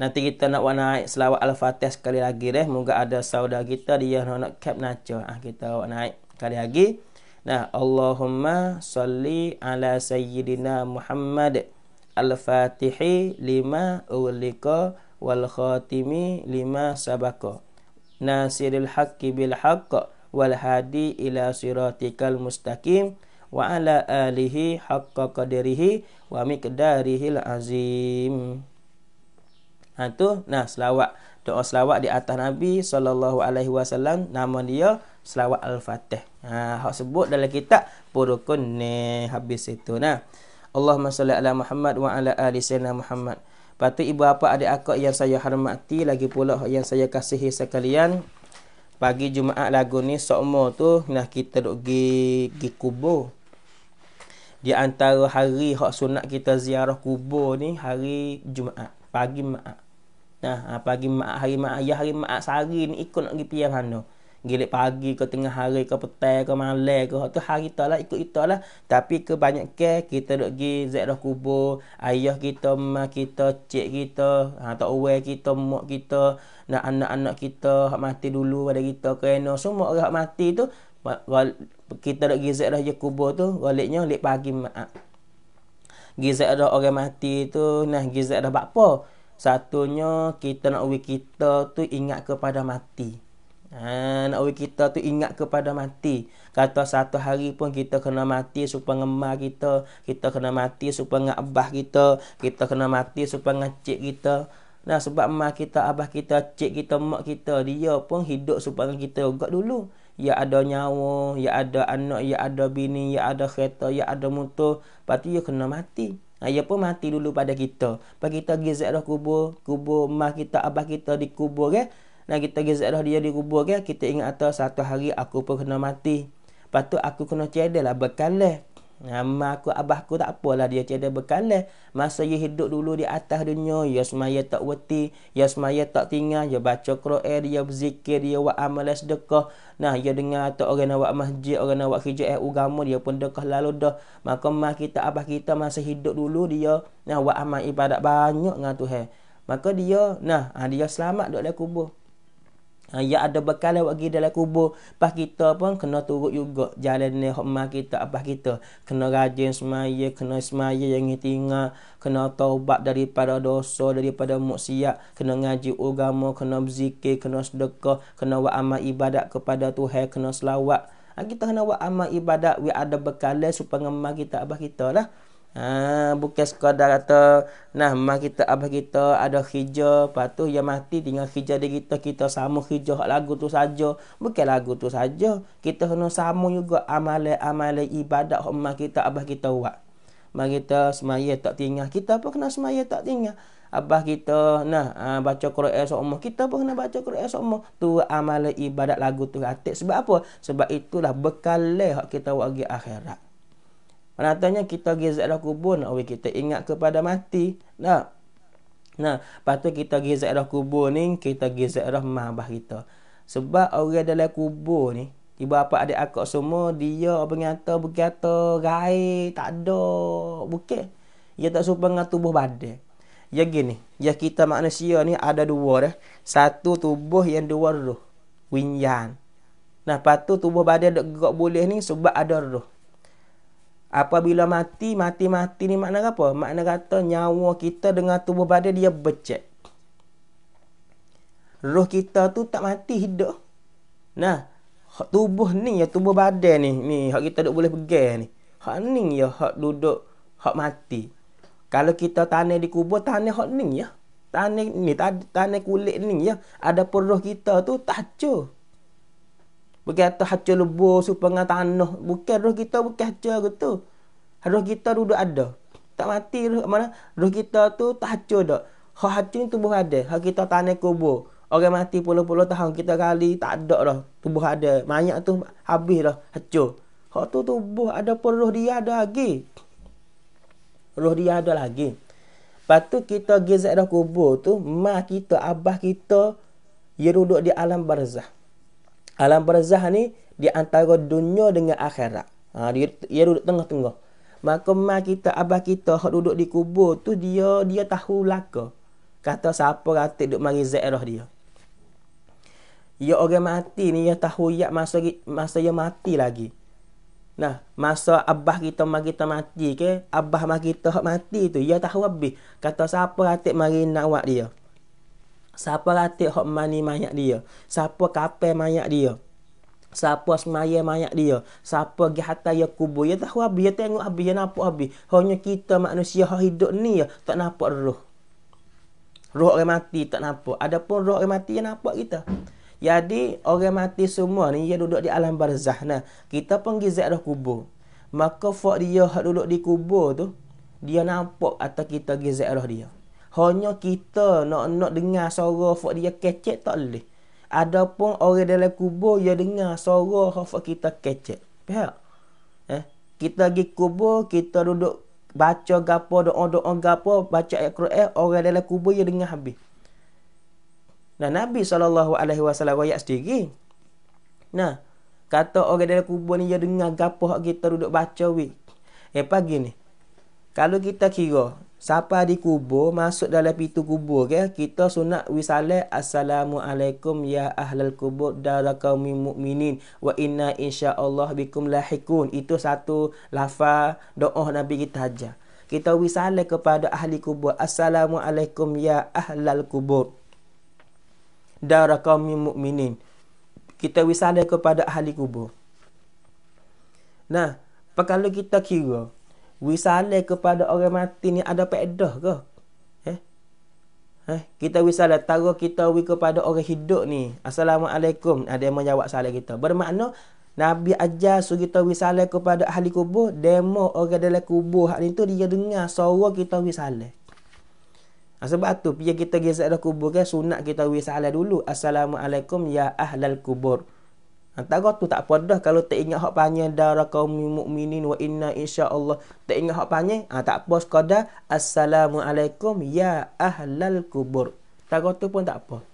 Nanti kita nak warna naik selawat Al-Fatihah sekali lagi deh. Moga ada saudara kita dia nak, nak cap naco. Ah kita warna naik sekali lagi. Nah, Allahumma salli ala sayyidina Muhammad al-fatihi lima ulika wal khatimi lima sabaka nasiril haqqi bil haqq wal hadi ila siratikal mustaqim wa ala alihi haqqa qadirihi wa miqdarihi azim ha tu nah selawat doa selawat di atas nabi sallallahu alaihi wasallam nama dia selawat al-fatih ha hak sebut dalam kitab purukun ni habis itu nah Allahumma salli ala Muhammad wa ala ali sayyidina Muhammad. Patut ibu apa adik akak yang saya hormati lagi pula yang saya kasihi sekalian. Pagi Jumaat lagu ni sokmo tu nak kita dok gi gi kubur. Di antara hari hak sunat kita ziarah kubur ni hari Jumaat, pagi Jumaat. Nah, ha, pagi Jumaat hari Jumaat ya hari Jumaat sehari ni ikut nak pergi pian mana. Gilek pagi ke tengah hari ke petang, ke malam ke. Tu hari tu lah ikut itu lah. Tapi kebanyakan kita duduk pergi ziarah kubur. Ayah kita, mak kita, cik kita. Ha, tak uwe kita, mak kita. Nak anak-anak kita. Hak mati dulu pada kita. Kena semua orang hak mati tu. Kita duduk pergi ziarah je kubur tu. Goliknya lep pagi mak. Gizat ada orang mati tu. Nah, gizat ada bakpo Satunya, kita nak uwi kita tu ingat kepada mati. Ha, nak bagi kita tu ingat kepada mati. Kata satu hari pun kita kena mati supaya ngemar kita. Kita kena mati supaya ngabah kita. Kita kena mati supaya ngecik kita. Nah sebab mak kita, abah kita, cik kita, mak kita Dia pun hidup supaya kita juga dulu Ya ada nyawa, ya ada anak, ya ada bini, ya ada kereta, ya ada motor Lepas tu dia kena mati Nah, ia pun mati dulu pada kita. Pada kita pergi kubur. Kubur mak kita, abah kita di dikubur. Eh? Nah kita pergi ziarah dia di kubur ke. Kan, kita ingat atas satu hari aku pun kena mati. Lepas tu aku kena cedah lah bekalah. Nama aku, abah aku tak apalah dia cedah berkalah. Masa dia hidup dulu di atas dunia, dia ya semaya tak weti, dia ya semaya tak tinggal, dia ya baca Quran, dia berzikir, dia buat amalan sedekah. Nah, dia dengar tak orang nak buat masjid, orang nak buat kerja eh, agama, dia pun dekah lalu dah. Maka mak kita, abah kita masa hidup dulu dia nah buat amal ibadat banyak dengan Tuhan. Maka dia, nah, ah, dia selamat duduk dalam kubur. Ha, ya ada bekalan bagi dalam kubur. Pas kita pun kena turut juga. Jalan ni hukmah kita. apa kita. Kena rajin semaya. Kena semaya yang tinggal. Kena taubat daripada dosa. Daripada muksiat. Kena ngaji agama. Kena berzikir. Kena sedekah. Kena buat amal ibadat kepada Tuhan. Kena selawat. Ah, kita kena buat amal ibadat. We ada bekalan supaya ngemar kita. apa kita lah. Ha, bukan sekadar kata nah mak kita abah kita ada hijau patu yang mati tinggal hijau dia kita kita sama hijau lagu tu saja bukan lagu tu saja kita kena sama juga amalan-amalan ibadat hok mak kita abah kita buat mak kita semaya tak tinggal kita pun kena semaya tak tinggal abah kita nah ha, baca Quran semua kita pun kena baca Quran semua tu amalan ibadat lagu tu atik sebab apa sebab itulah bekal hok kita buat akhirat tanya kita pergi ziarah kubur nak we kita ingat kepada mati. Nah. Nah, patu kita pergi ziarah kubur ni kita pergi ziarah mak abah kita. Sebab orang dalam kubur ni Ibu apa adik akak semua dia bernyata berkata gai tak ada bukit. Ia tak suka dengan tubuh badan. Ya gini, ya kita manusia ni ada dua dah. Satu tubuh yang dua roh. Winyan. Nah, patu tubuh badan dok gerak boleh ni sebab ada roh. Apabila mati, mati-mati ni makna apa? Makna kata nyawa kita dengan tubuh badan dia becek. Roh kita tu tak mati hidup. Nah, tubuh ni ya tubuh badan ni, ni hak kita tak boleh pergi ni. Hak ni ya hak duduk, hak mati. Kalau kita tanah di kubur, tanah hak ni ya. Tanah ni, tanah kulit ni ya. Ada roh kita tu tak cuh. Berkata haca lebur supaya tanah. Bukan roh kita bukan haca ke tu. Roh kita duduk ada. Tak mati roh mana. Roh kita tu tak haca dah. Hak haca ni tubuh ada. Hak kita tanah kubur. Orang mati puluh-puluh tahun kita kali tak ada dah. Tubuh ada. Mayak tu habis dah haca. Hak tu tubuh ada pun roh dia ada lagi. Roh dia ada lagi. Lepas tu kita gezak dah kubur tu. Mak kita, abah kita. Dia duduk di alam barzah. Alam barzah ni di antara dunia dengan akhirat. Ha, dia, dia duduk tengah-tengah. Maka mak kita, abah kita hak duduk di kubur tu dia dia tahu laka. Kata siapa kata duduk mari zairah dia. Ya orang mati ni dia ya tahu ya masa masa dia ya mati lagi. Nah, masa abah kita mak kita mati ke, abah mak kita hak mati tu dia ya tahu habis. Kata siapa kata mari nak dia. Siapa latih hok mani mayat dia? Siapa kape mayat dia? Siapa semaya mayat dia? Siapa gi hatta ya kubur? Ya tahu habis, ya tengok habis, ya nampak habis. Hanya kita manusia yang hidup ni ya, tak nampak roh. Roh orang mati tak nampak. pun roh orang mati yang nampak kita. Jadi orang mati semua ni dia ya duduk di alam barzah. Nah, kita pun pergi ziarah kubur. Maka fak dia yang duduk di kubur tu, dia nampak atau kita pergi roh dia. Hanya kita nak nak dengar suara fak dia kecek tak boleh. Adapun orang dalam kubur dia dengar suara fak kita kecek. Faham? Eh, kita pergi kubur, kita duduk baca gapo doa-doa gapo baca ayat Quran orang dalam kubur dia dengar habis. Nah Nabi sallallahu alaihi wasallam royak sendiri. Nah, kata orang dalam kubur ni dia dengar gapo kita duduk baca we. Eh pagi ni. Kalau kita kira siapa di kubur masuk dalam pintu kubur okay? kita sunat wisale assalamualaikum ya ahlal kubur dara kaum mukminin wa inna insyaallah bikum lahikun itu satu lafa doa nabi kita haja kita wisale kepada ahli kubur assalamualaikum ya ahlal kubur dara kaum mukminin kita wisale kepada ahli kubur nah kalau kita kira Wisale kepada orang mati ni ada pedah ke? Eh? Eh? Kita wisale salah kita we kepada orang hidup ni. Assalamualaikum. Ada yang menjawab salah kita. Bermakna Nabi ajar suruh kita we kepada ahli kubur. Demo orang dalam kubur hari tu dia dengar suara kita wisale. salah. Nah, sebab tu, pihak kita gizat ke kubur kan, sunat kita wisale dulu. Assalamualaikum ya ahlal kubur. Antara tu tak apa dah kalau tak ingat hak panjang darah kaum mukminin wa inna insyaallah tak ingat hak panjang ah ha, tak apa sekadar assalamualaikum ya ahlal kubur. Antara tu pun tak apa.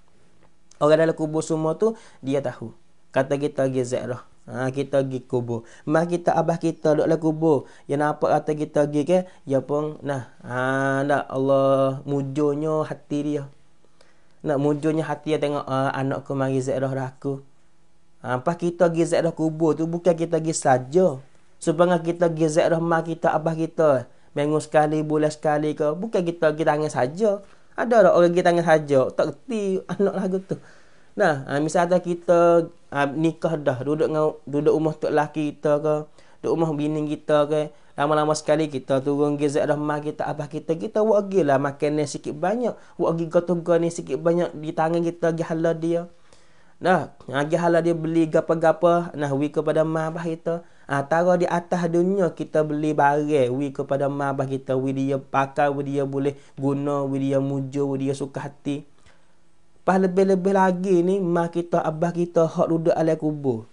Orang dalam kubur semua tu dia tahu. Kata kita pergi ziarah. Ha, ah, kita pergi kubur. Mak kita abah kita duduk dalam kubur. Ya nampak kata kita pergi ke ya pun nah ha nak Allah mujonyo hati dia. Nak mujonyo hati dia tengok ah, anakku mari ziarah aku. Ha, lepas kita pergi ziarah kubur tu bukan kita pergi saja. Supaya kita pergi ziarah mak kita, abah kita. mengus sekali, bulan sekali ke. Bukan kita pergi tangan saja. Ada tak orang pergi tangan saja. Tak kerti anak lagu tu. Nah, ha, misalnya kita ha, nikah dah. Duduk dengan, duduk rumah tu laki kita ke. Duduk rumah bini kita ke. Lama-lama sekali kita turun pergi ziarah mak kita, abah kita. Kita buat lah makan ni sikit banyak. Buat pergi gotong ni sikit banyak. Di tangan kita pergi hala dia. Nah, lagi halal dia beli gapa-gapa, nah wi kepada mak bah kita. Antara ah, di atas dunia kita beli barang wi kepada mak bah kita, wi dia pakai, wi dia boleh guna, wi dia mujo, wi dia suka hati. Pas lebih-lebih lagi ni mak kita, abah kita hak duduk alai kubur.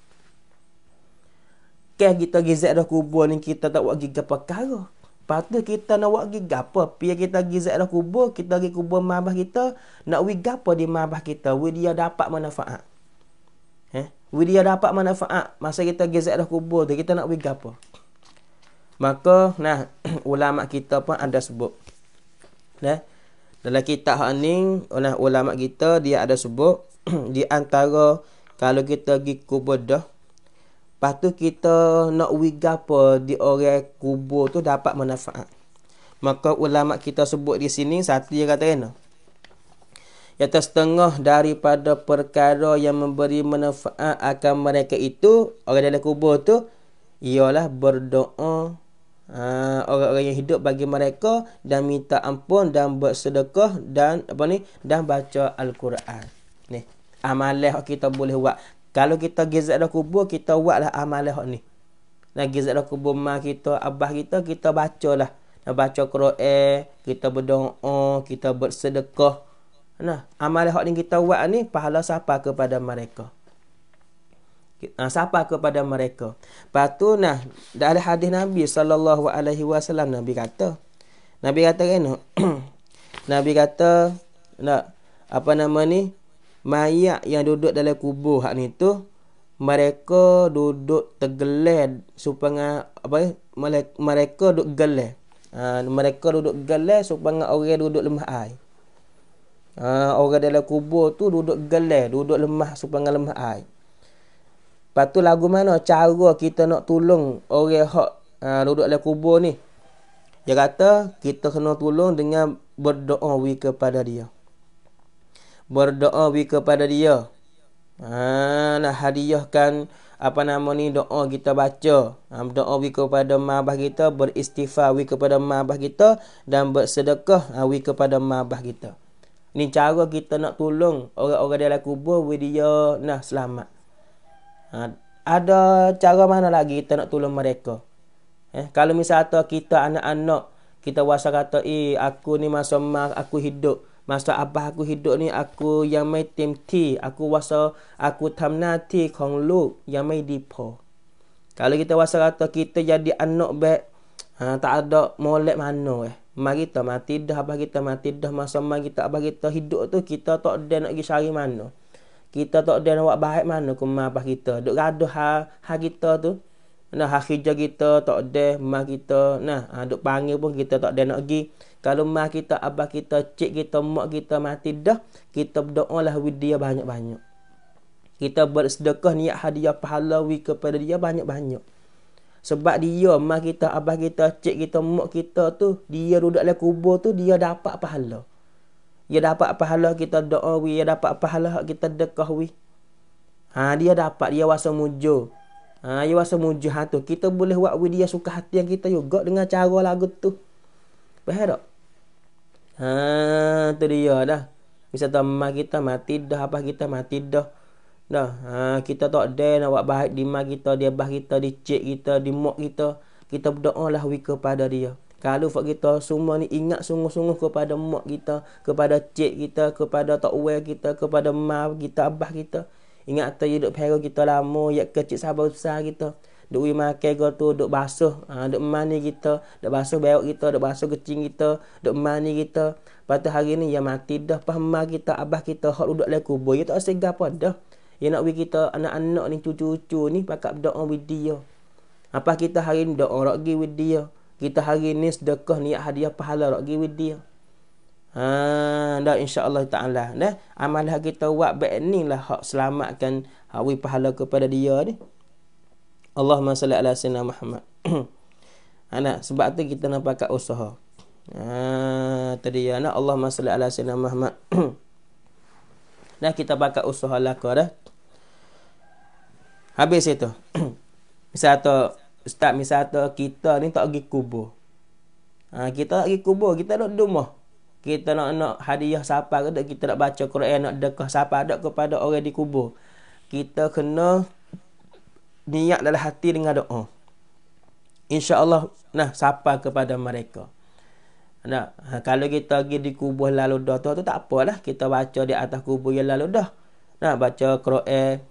Ke kita gizat dah kubur ni kita tak buat gigi perkara. Patut kita nak buat gigi apa? Pia kita pergi dah kubur, kita pergi kubur mabah kita, nak wigi apa di mabah kita? Wi dia dapat manfaat. Eh? Bila dapat manfaat masa kita pergi ziarah kubur tu, kita nak pergi apa? Maka, nah, (clears throat) ulama kita pun ada sebut. Nah, dalam kitab ini, nah, ulama kita dia ada sebut (clears throat) di antara kalau kita pergi kubur dah, Lepas tu kita nak wiga di orang kubur tu dapat manfaat. Maka ulama kita sebut di sini satu dia kata kena. You Iaitu setengah daripada perkara yang memberi manfaat akan mereka itu Orang dalam kubur tu Ialah berdoa ha, Orang-orang yang hidup bagi mereka Dan minta ampun dan bersedekah Dan apa ni Dan baca Al-Quran ni, Amalah kita boleh buat Kalau kita gizat dalam kubur Kita buatlah amalah ni Nah, gizat dalam kubur mak kita Abah kita Kita bacalah Baca Quran Kita berdoa Kita bersedekah Nah, amal hak yang kita buat ni pahala siapa kepada mereka? Ha, siapa kepada mereka? Patu nah, dari hadis Nabi sallallahu alaihi wasallam Nabi kata. Nabi kata kan? (clears throat) Nabi kata nak apa nama ni? Mayat yang duduk dalam kubur hak ni tu mereka duduk tergelar supaya apa mereka duduk gelar. Ha, ah, mereka duduk gelar supaya orang duduk lemah air. Ha, orang dalam kubur tu duduk gelah, duduk lemah supaya lemah ai. Lepas tu lagu mana cara kita nak tolong orang hak ha, duduk dalam kubur ni? Dia kata kita kena tolong dengan berdoa wi kepada dia. Berdoa wi kepada dia. Ha, nak hadiahkan apa nama ni doa kita baca. Ha, doa wi kepada mabah kita, beristighfar wi kepada mabah kita dan bersedekah ha, wi kepada mabah kita. Ni cara kita nak tolong orang-orang dalam kubur bagi dia nah selamat. Ha, ada cara mana lagi kita nak tolong mereka? Eh, kalau misalnya kita anak-anak, kita wasa kata, eh, aku ni masa mak aku hidup. Masa abah aku hidup ni, aku yang main tim t, Aku wasa, aku tamnati kong lu yang main dipo. Kalau kita wasa kata, kita jadi anak baik, ha, tak ada molek mana eh. Mari kita mati dah, apa kita mati dah, masa mari kita, apa kita hidup tu, kita tak ada nak pergi cari mana. Kita tak ada nak buat baik mana, kemah apa kita. Duk gaduh ha, ha kita tu, nah ha kerja kita, tak ada, mah kita, nah, ha, duk panggil pun kita tak ada nak pergi. Kalau mah kita, abah kita, cik kita, mak kita mati dah, kita berdoa lah with dia banyak-banyak. Kita bersedekah niat hadiah pahala kepada dia banyak-banyak. Sebab dia mak kita, abah kita, cik kita, mak kita tu Dia duduk dalam kubur tu dia dapat pahala Dia dapat pahala kita doa Dia dapat pahala kita dekah we. Ha, dia dapat, dia wasa mujo ha, Dia wasa mujo ha, tu Kita boleh buat we. dia suka hati yang kita juga Dengan cara lagu tu Faham tak? Ha, tu dia dah Misalnya mak kita mati dah, abah kita mati dah Dah, ha, kita tak ada nak buat baik di mak kita, di abah kita, di cik kita, di mak kita. Kita berdoa lah we kepada dia. Kalau fak kita semua ni ingat sungguh-sungguh kepada mak kita, kepada cik kita, kepada tok wel kita, kepada mak kita, abah kita. Ingat tu hidup pera kita lama, ya kecil sabar besar kita. Duk we makan ke tu, duk basuh, ha, duk mani kita, duk basuh berok kita, duk basuh kecing kita, duk mani kita. Pada hari ni ya mati dah pah mak kita, abah kita, hak duduk lekubur, ya tak segar apa dah. Dia nak bagi kita anak-anak ni, cucu-cucu ni pakat doa with dia. Apa kita hari ni doa rak gi with dia. Kita hari ni sedekah niat hadiah pahala rak gi with dia. Ha, dah insya-Allah taala dah. Amalah kita buat baik ni lah hak selamatkan hawi pahala kepada dia ni. Allahumma salli ala sayyidina Muhammad. Ana (clears throat) ha, sebab tu kita nak pakat usaha. Ha, tadi ya nak Allahumma salli ala sayyidina Muhammad. Nah, (clears throat) kita pakat usaha lah kau dah. Habis itu. (coughs) misal tu, Ustaz, misal tu kita ni tak pergi kubur. Ha, kita tak pergi kubur, kita duduk rumah. Kita nak nak hadiah siapa ke, kita nak baca Quran, nak dekah siapa ada kepada orang di kubur. Kita kena niat dalam hati dengan doa. Allah nah, siapa kepada mereka. Nah, ha, kalau kita pergi di kubur lalu dah tu, tu tak apalah. Kita baca di atas kubur yang lalu dah. Nah, baca Quran,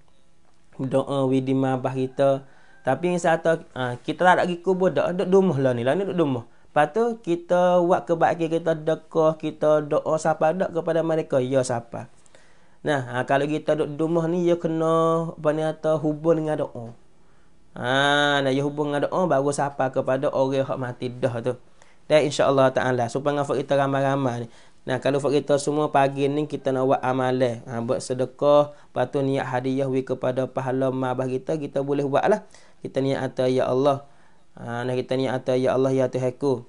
doa widima bah kita tapi yang satu ha, ah, kita tak pergi kubur dak dak rumah lah ni lah ni dak rumah lepas kita buat kebaikan kita dekah kita doa siapa dak kepada mereka ya siapa nah ha, kalau kita dak rumah ni ya kena banyak hubung dengan doa ha nah ya hubung dengan doa baru siapa kepada orang hak mati dah tu dan insyaallah taala supaya ngafa kita ramai-ramai Nah kalau fak kita semua pagi ni kita nak buat amalan, ha, buat sedekah, lepas tu niat hadiah we kepada pahala mak bah kita, kita boleh buat lah. Kita niat atas ya Allah. Ha, nah kita niat atas ya Allah ya Tuhanku.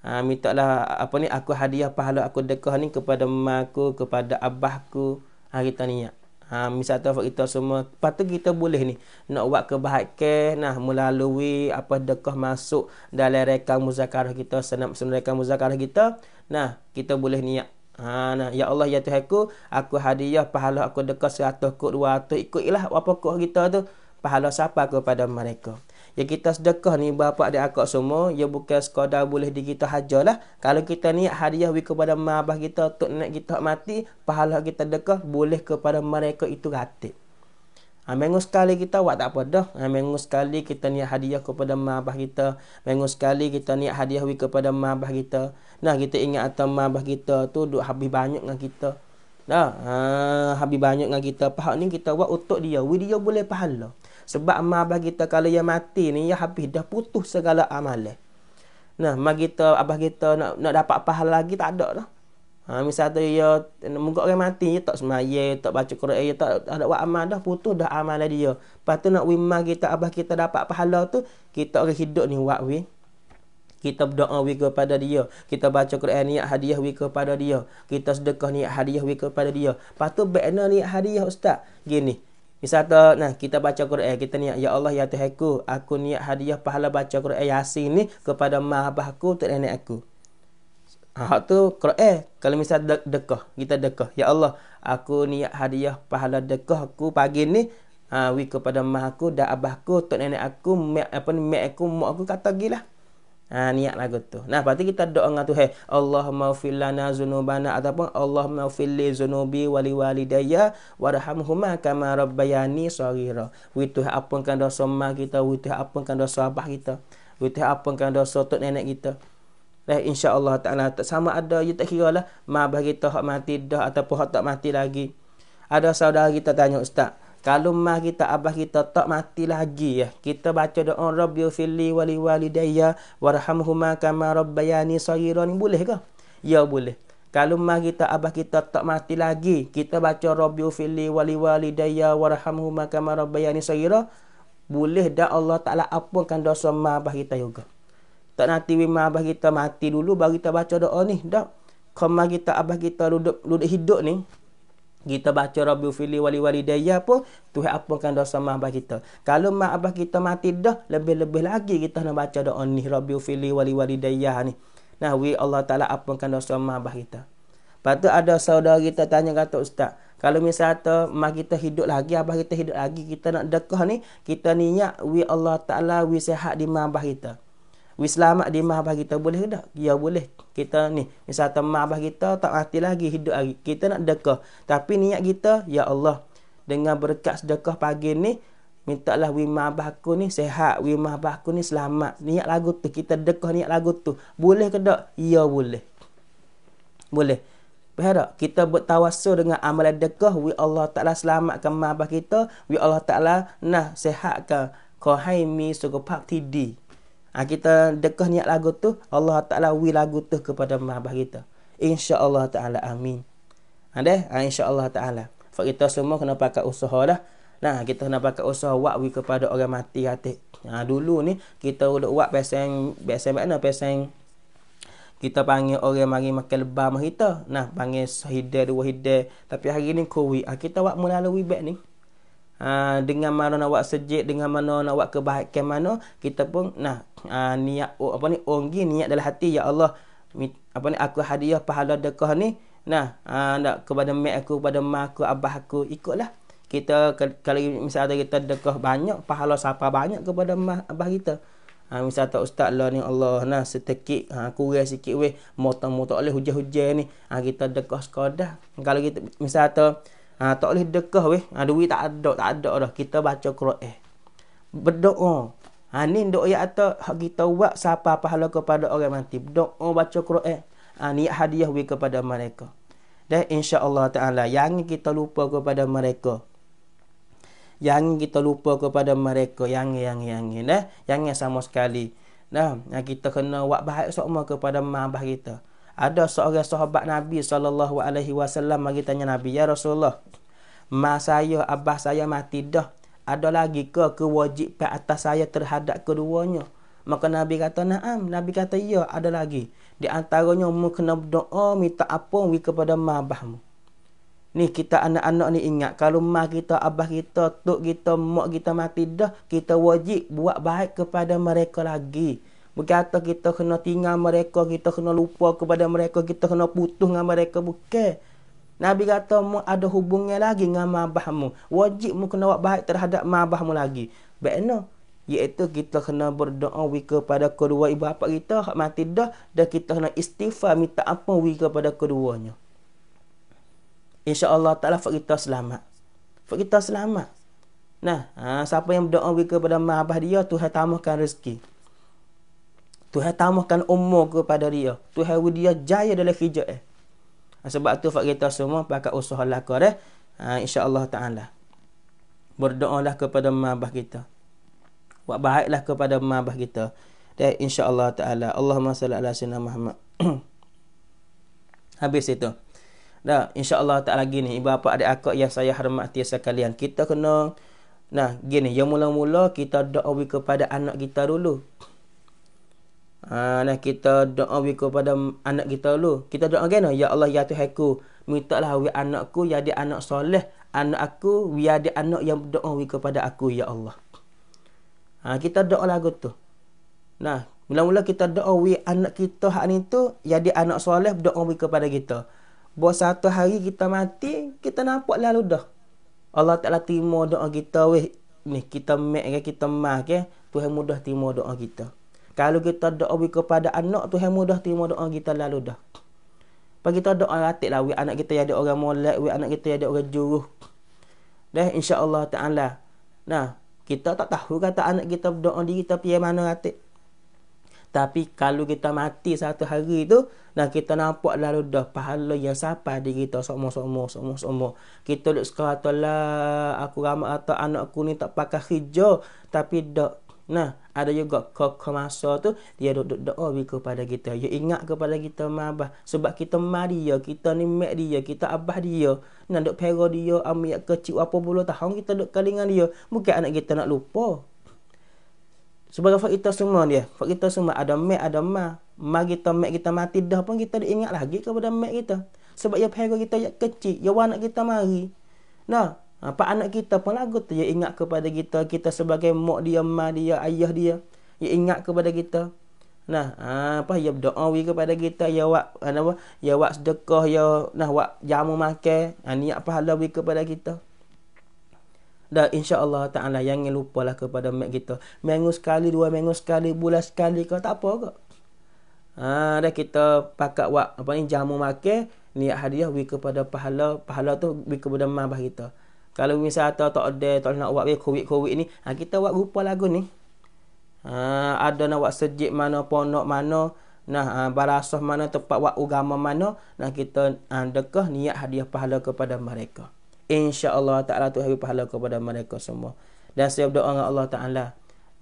Ha, minta lah apa ni aku hadiah pahala aku dekah ni kepada makku kepada abahku ha, kita niat ha, misal tu kita semua lepas kita boleh ni nak buat kebahagiaan nah melalui apa dekah masuk dalam rekam muzakarah kita senap senap rekam muzakarah kita Nah, kita boleh niat. Ha, nah. Ya Allah, ya Tuhan aku, aku hadiah pahala aku dekat seratus kot, dua ratus. Ikutlah apa kot kita tu. Pahala siapa kepada mereka. Ya kita sedekah ni bapa dan akak semua, ya bukan sekadar boleh di kita hajalah. Kalau kita niat hadiah we kepada mak abah kita, tok nenek kita mati, pahala kita dekat boleh kepada mereka itu ratib. Ha, minggu sekali kita buat tak apa dah. Ha, minggu sekali kita niat hadiah kepada mabah kita. Minggu sekali kita niat hadiah kepada mabah kita. Nah, kita ingat atau mabah kita tu duk habis banyak dengan kita. Nah, ha, habis banyak dengan kita. Pahak ni kita buat untuk dia. Wih dia boleh pahala. Sebab mabah kita kalau yang mati ni, ya habis dah putus segala amalan. Nah, mak kita, abah kita nak nak dapat pahala lagi tak ada lah. Ha, misal tu ia ya, muka orang mati ia ya, tak semaya, tak baca Quran, ia ya, tak ada buat amal dah putus dah amalan dia. Lepas tu nak wima kita abah kita dapat pahala tu, kita orang hidup ni buat we. Kita berdoa we kepada dia, kita baca Quran niat hadiah we kepada dia, kita sedekah niat hadiah we kepada dia. Lepas tu bekna niat hadiah ustaz. Gini. Misal tu nah kita baca Quran, kita niat ya Allah ya Tuhanku, aku niat hadiah pahala baca Quran Yasin ni kepada mak abahku untuk nenek aku. Hak tu eh kalau misal de dekah, kita dekah. Ya Allah, aku niat hadiah pahala dekah aku pagi ni ha, wi kepada mak aku dan abah aku, tok nenek aku, mak apa ni mak aku, mak aku kata gilah. Ha, niat lagu tu. Nah, berarti kita doa dengan Tuhan. Allah fil lana zunubana ataupun Allah fil li zunubi wali walidayya warhamhuma kama rabbayani saghira. Wi Tuhan apunkan dosa mak kita, wi Tuhan apunkan dosa abah kita, wi Tuhan apunkan dosa tok nenek kita. Dan eh, insya-Allah Taala tak sama ada you tak kira lah mak bagi tu hak mati dah ataupun hak tak mati lagi. Ada saudara kita tanya ustaz, kalau mak kita abah kita tak mati lagi ya, kita baca doa Rabbi fili wali walidayya warhamhuma kama rabbayani saghiran boleh ke? Ya boleh. Kalau mak kita abah kita tak mati lagi, kita baca Rabbi fili wali walidayya warhamhuma kama rabbayani saghiran boleh dah Allah Taala ampunkan dosa mak abah kita juga. Ya, tak nanti memang abah kita mati dulu baru kita baca doa ni. Dak. Kemar kita abah kita duduk, duduk hidup ni. Kita baca Rabbul Fili Wali Wali Daya pun. Tuhan apakan dosa mak abah kita. Kalau mak abah kita mati dah. Lebih-lebih lagi kita nak baca doa ni. Rabbul Fili Wali Wali Daya ni. Nah, we Allah Ta'ala apakan dosa mak abah kita. Lepas tu ada saudara kita tanya kata Ustaz. Kalau misalnya mak kita hidup lagi, abah kita hidup lagi, kita nak dekah ni, kita niat, we Allah Ta'ala, we sehat di mak abah kita. Wis selamat di mah abah kita boleh ke tak? Ya boleh. Kita ni misal teman abah kita tak mati lagi hidup lagi. Kita nak dekah. Tapi niat kita ya Allah dengan berkat sedekah pagi ni mintalah wimah abah aku ni sehat, wimah abah aku ni selamat. Niat lagu tu kita dekah niat lagu tu. Boleh ke tak? Ya boleh. Boleh. Faham tak? Kita bertawasul dengan amalan dekah. Wih Allah Ta'ala selamatkan mabah kita. Wih Allah Ta'ala nah sehatkan. Kau hai haimi suka pak tidi. Ha, kita dekah niat lagu tu Allah Ta'ala wi lagu tu kepada mahabah kita InsyaAllah Ta'ala amin Ada? Ha, ha, InsyaAllah Ta'ala Sebab kita semua kena pakai usaha dah Nah kita kena pakai usaha wak wi kepada orang mati hati ha, Dulu ni kita duduk wak pesan Pesan mana? Pesan kita panggil orang mari makan lebah kita. Nah, panggil sehida dua hida. Tapi hari ni COVID. Ha, kita buat melalui back ni. Ha, dengan mana nak buat sejid dengan mana nak buat kebahagiaan mana kita pun nah ha, niat oh, apa ni onggi niat dalam hati ya Allah apa ni aku hadiah pahala dekah ni nah ha, nak kepada mak aku kepada mak aku abah aku ikutlah kita kalau misalnya kita dekah banyak pahala siapa banyak kepada mak abah kita ha, misalnya tak ustaz lah ni Allah nah setekik ha, kurang sikit weh motong-motong oleh hujah-hujah ni ha, kita dekah sekadar kalau kita misalnya Ha, tak boleh dekah weh. Ha, duit tak ada, tak ada dah. Kita baca Quran. Eh. Berdoa. Ha, ni doa yang atas. Hak kita buat siapa pahala kepada orang mati. Berdoa baca Quran. Eh. Ha, niat hadiah we kepada mereka. Dan insya Allah Ta'ala. Yang kita lupa kepada mereka. Yang kita lupa kepada mereka. Yang, yang, yang. Eh. Yang yang sama sekali. Nah, ha, kita kena buat baik semua kepada mabah kita ada seorang sahabat Nabi saw alaihi mari tanya Nabi ya Rasulullah ma saya abah saya mati dah ada lagi ke kewajipan atas saya terhadap keduanya maka Nabi kata naam Nabi kata ya ada lagi di antaranya mu kena berdoa minta apa wi kepada ma abahmu ni kita anak-anak ni ingat kalau ma kita abah kita tok kita mak kita mati dah kita wajib buat baik kepada mereka lagi Bukan atas kita kena tinggal mereka, kita kena lupa kepada mereka, kita kena putus dengan mereka. Bukan. Nabi kata, mu ada hubungnya lagi dengan mabahmu. Wajib mu kena buat baik terhadap mabahmu lagi. Baik no. Iaitu kita kena berdoa wi kepada kedua ibu bapa kita, hak mati dah, dan kita kena istighfar minta apa wi kepada keduanya. InsyaAllah ta'ala fak kita selamat. Fak kita selamat. Nah, ha, siapa yang berdoa wi kepada mabah dia, Tuhan tamahkan rezeki. Tuhan tambahkan umur kepada dia. Tuhan wujud dia jaya dalam kerja eh. Ha, sebab tu Fak kita semua pakai usaha laku eh. Ha, InsyaAllah ta'ala. Berdoalah kepada mabah kita. Buat baiklah kepada mabah kita. Dan insyaAllah ta'ala. Allahumma salli ala sinna Muhammad. (clears throat) Habis itu. Dah, insyaAllah ta'ala gini. Ibu bapa ada akak yang saya hormati sekalian. Kita kena... Nah, gini. Yang mula-mula kita doa kepada anak kita dulu. Ha, nah kita doa we kepada anak kita dulu. Kita doa gana? Ya Allah ya Tuhan ku. Minta lah we anakku ya dia anak soleh. Anak aku we ada anak yang doa we kepada aku ya Allah. Ha, kita doa lagu tu. Nah, mula-mula kita doa we anak kita hak ni tu ya dia anak soleh doa we kepada kita. Buat satu hari kita mati, kita nampak lalu dah. Allah Ta'ala terima doa kita. Weh, ni kita mek kita mak ke. Tuhan mudah terima doa kita. Kalau kita doa kepada anak tu yang mudah terima doa kita lalu dah. Pak kita doa ratik lah. anak kita jadi orang molek. Wih anak kita jadi orang juruh. Dah insya Allah ta'ala. Nah, kita tak tahu kata anak kita doa diri kita pi mana ratik. Tapi kalau kita mati satu hari tu, nah kita nampak lalu dah pahala yang siapa diri kita semua-semua, semua-semua. Kita duduk sekata lah, aku ramai atau anakku ni tak pakai hijau. Tapi dah Nah, ada juga kau masa tu dia duduk doa oh, kepada kita. Dia ingat kepada kita mabah sebab kita mak dia, kita ni mek dia, kita abah dia. Nak duk pera dia, amiak kecil apa bulu tahun kita duk kelingan dia. Mungkin anak kita nak lupa. Sebab apa kita semua dia, fak kita semua ada mek ada ma. Ma kita, mek kita mati dah pun kita diingat lagi kepada mek kita. Sebab dia ya pera kita yang kecil, dia ya anak kita mari. Nah, apa ha, anak kita pun lagu tu dia ingat kepada kita kita sebagai mak dia ma dia ayah dia dia ingat kepada kita nah ha, apa ya berdoa wi kepada kita ya wak ha, apa ya wak sedekah ya nah wak jamu makan nah, niat pahala wi kepada kita dan insyaallah taala jangan lupalah kepada mak kita minggu sekali dua minggu sekali bulan sekali ke tak apa ke ha dah kita pakat wak apa ni jamu makan niat hadiah wi kepada pahala pahala tu wi kepada mak kita kalau wisata tak ada, tak nak buat COVID-COVID ni, ha, kita buat rupa lagu ni. Ha, ada nak buat sejik mana, ponok mana, nah ha, barasah mana, tempat buat agama mana, nah kita ha, dekah niat hadiah pahala kepada mereka. Insya Allah ta'ala tu hadiah pahala kepada mereka semua. Dan saya berdoa dengan Allah Ta'ala.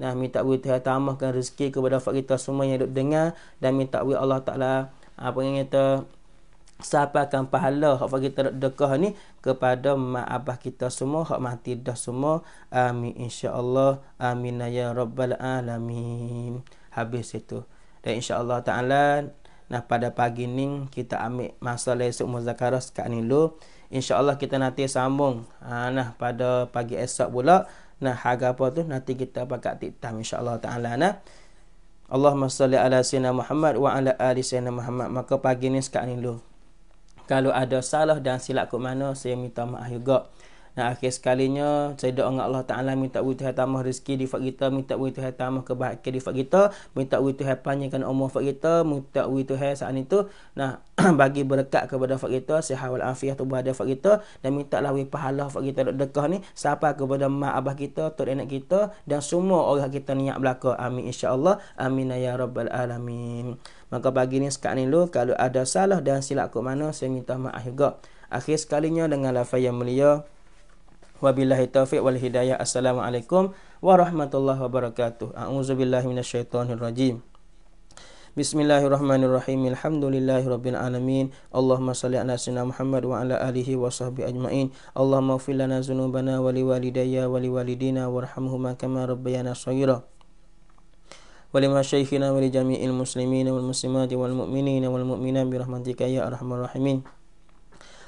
Nah minta beri Tuhan tambahkan rezeki kepada kita semua yang duduk dengar. Dan minta beri Allah Ta'ala apa yang kita sapakan pahala hak kita dekah ni kepada mak abah kita semua hak mati dah semua amin insyaallah amin ya rabbal alamin habis itu dan insyaallah taala nah pada pagi ni kita ambil masa esok muzakarah sekat ni dulu insyaallah kita nanti sambung ha, nah pada pagi esok pula nah harga apa tu nanti kita pakat titam insyaallah taala nah Allahumma salli ala sayyidina Muhammad wa ala ali sayyidina Muhammad maka pagi ni sekat ni dulu kalau ada salah dan silap kot mana, saya minta maaf juga. Dan akhir sekalinya, saya doa dengan Allah Ta'ala minta wujud Tuhan tambah rezeki di fak kita, minta wujud Tuhan tambah kebahagiaan di fak kita, minta wujud Tuhan panjangkan umur fak kita, minta wujud Tuhan saat itu, nah, (clears throat) bagi berkat kepada fak kita, sihat wal afiah tubuh ada fak kita, dan minta lah pahala fak kita dekat dekah ni, siapa kepada mak abah kita, tok anak kita, dan semua orang kita niat belaka. Amin insyaAllah. Amin ya Rabbal Alamin. Maka pagi ni sekarang ni dulu kalau ada salah dan silap ke mana saya minta maaf juga. Akhir sekalinya dengan lafaz yang mulia wabillahi taufiq wal hidayah. Assalamualaikum warahmatullahi wabarakatuh. A'udzubillahi Bismillahirrahmanirrahim. Alhamdulillahirabbil alamin. Allahumma salli ala sayyidina Muhammad wa ala alihi wa sahbihi ajmain. Allahumma fi lana zunubana wa liwalidayya wa liwalidina warhamhuma kama rabbayana shaghira. ولمشايخنا ولجميع المسلمين والمسلمات والمؤمنين والمؤمنات برحمتك يا أرحم الراحمين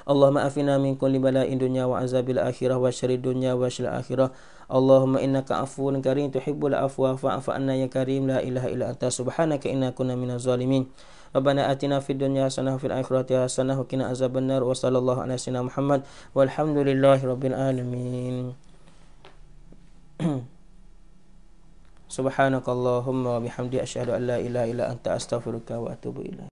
اللهم أفنا من كل بلاء الدنيا وعذاب الآخرة وشر الدنيا وشر الآخرة اللهم إنك عفو كريم تحب العفو فاعف عنا يا كريم لا إله إلا أنت سبحانك إنا كنا من الظالمين ربنا آتنا في الدنيا حسنة وفي الآخرة حسنة وقنا عذاب النار وصلى الله على سيدنا محمد والحمد لله رب العالمين 嗯。Subhanakallahumma wa bihamdi asyhadu an la ilaha illa anta astaghfiruka wa atubu ilaik.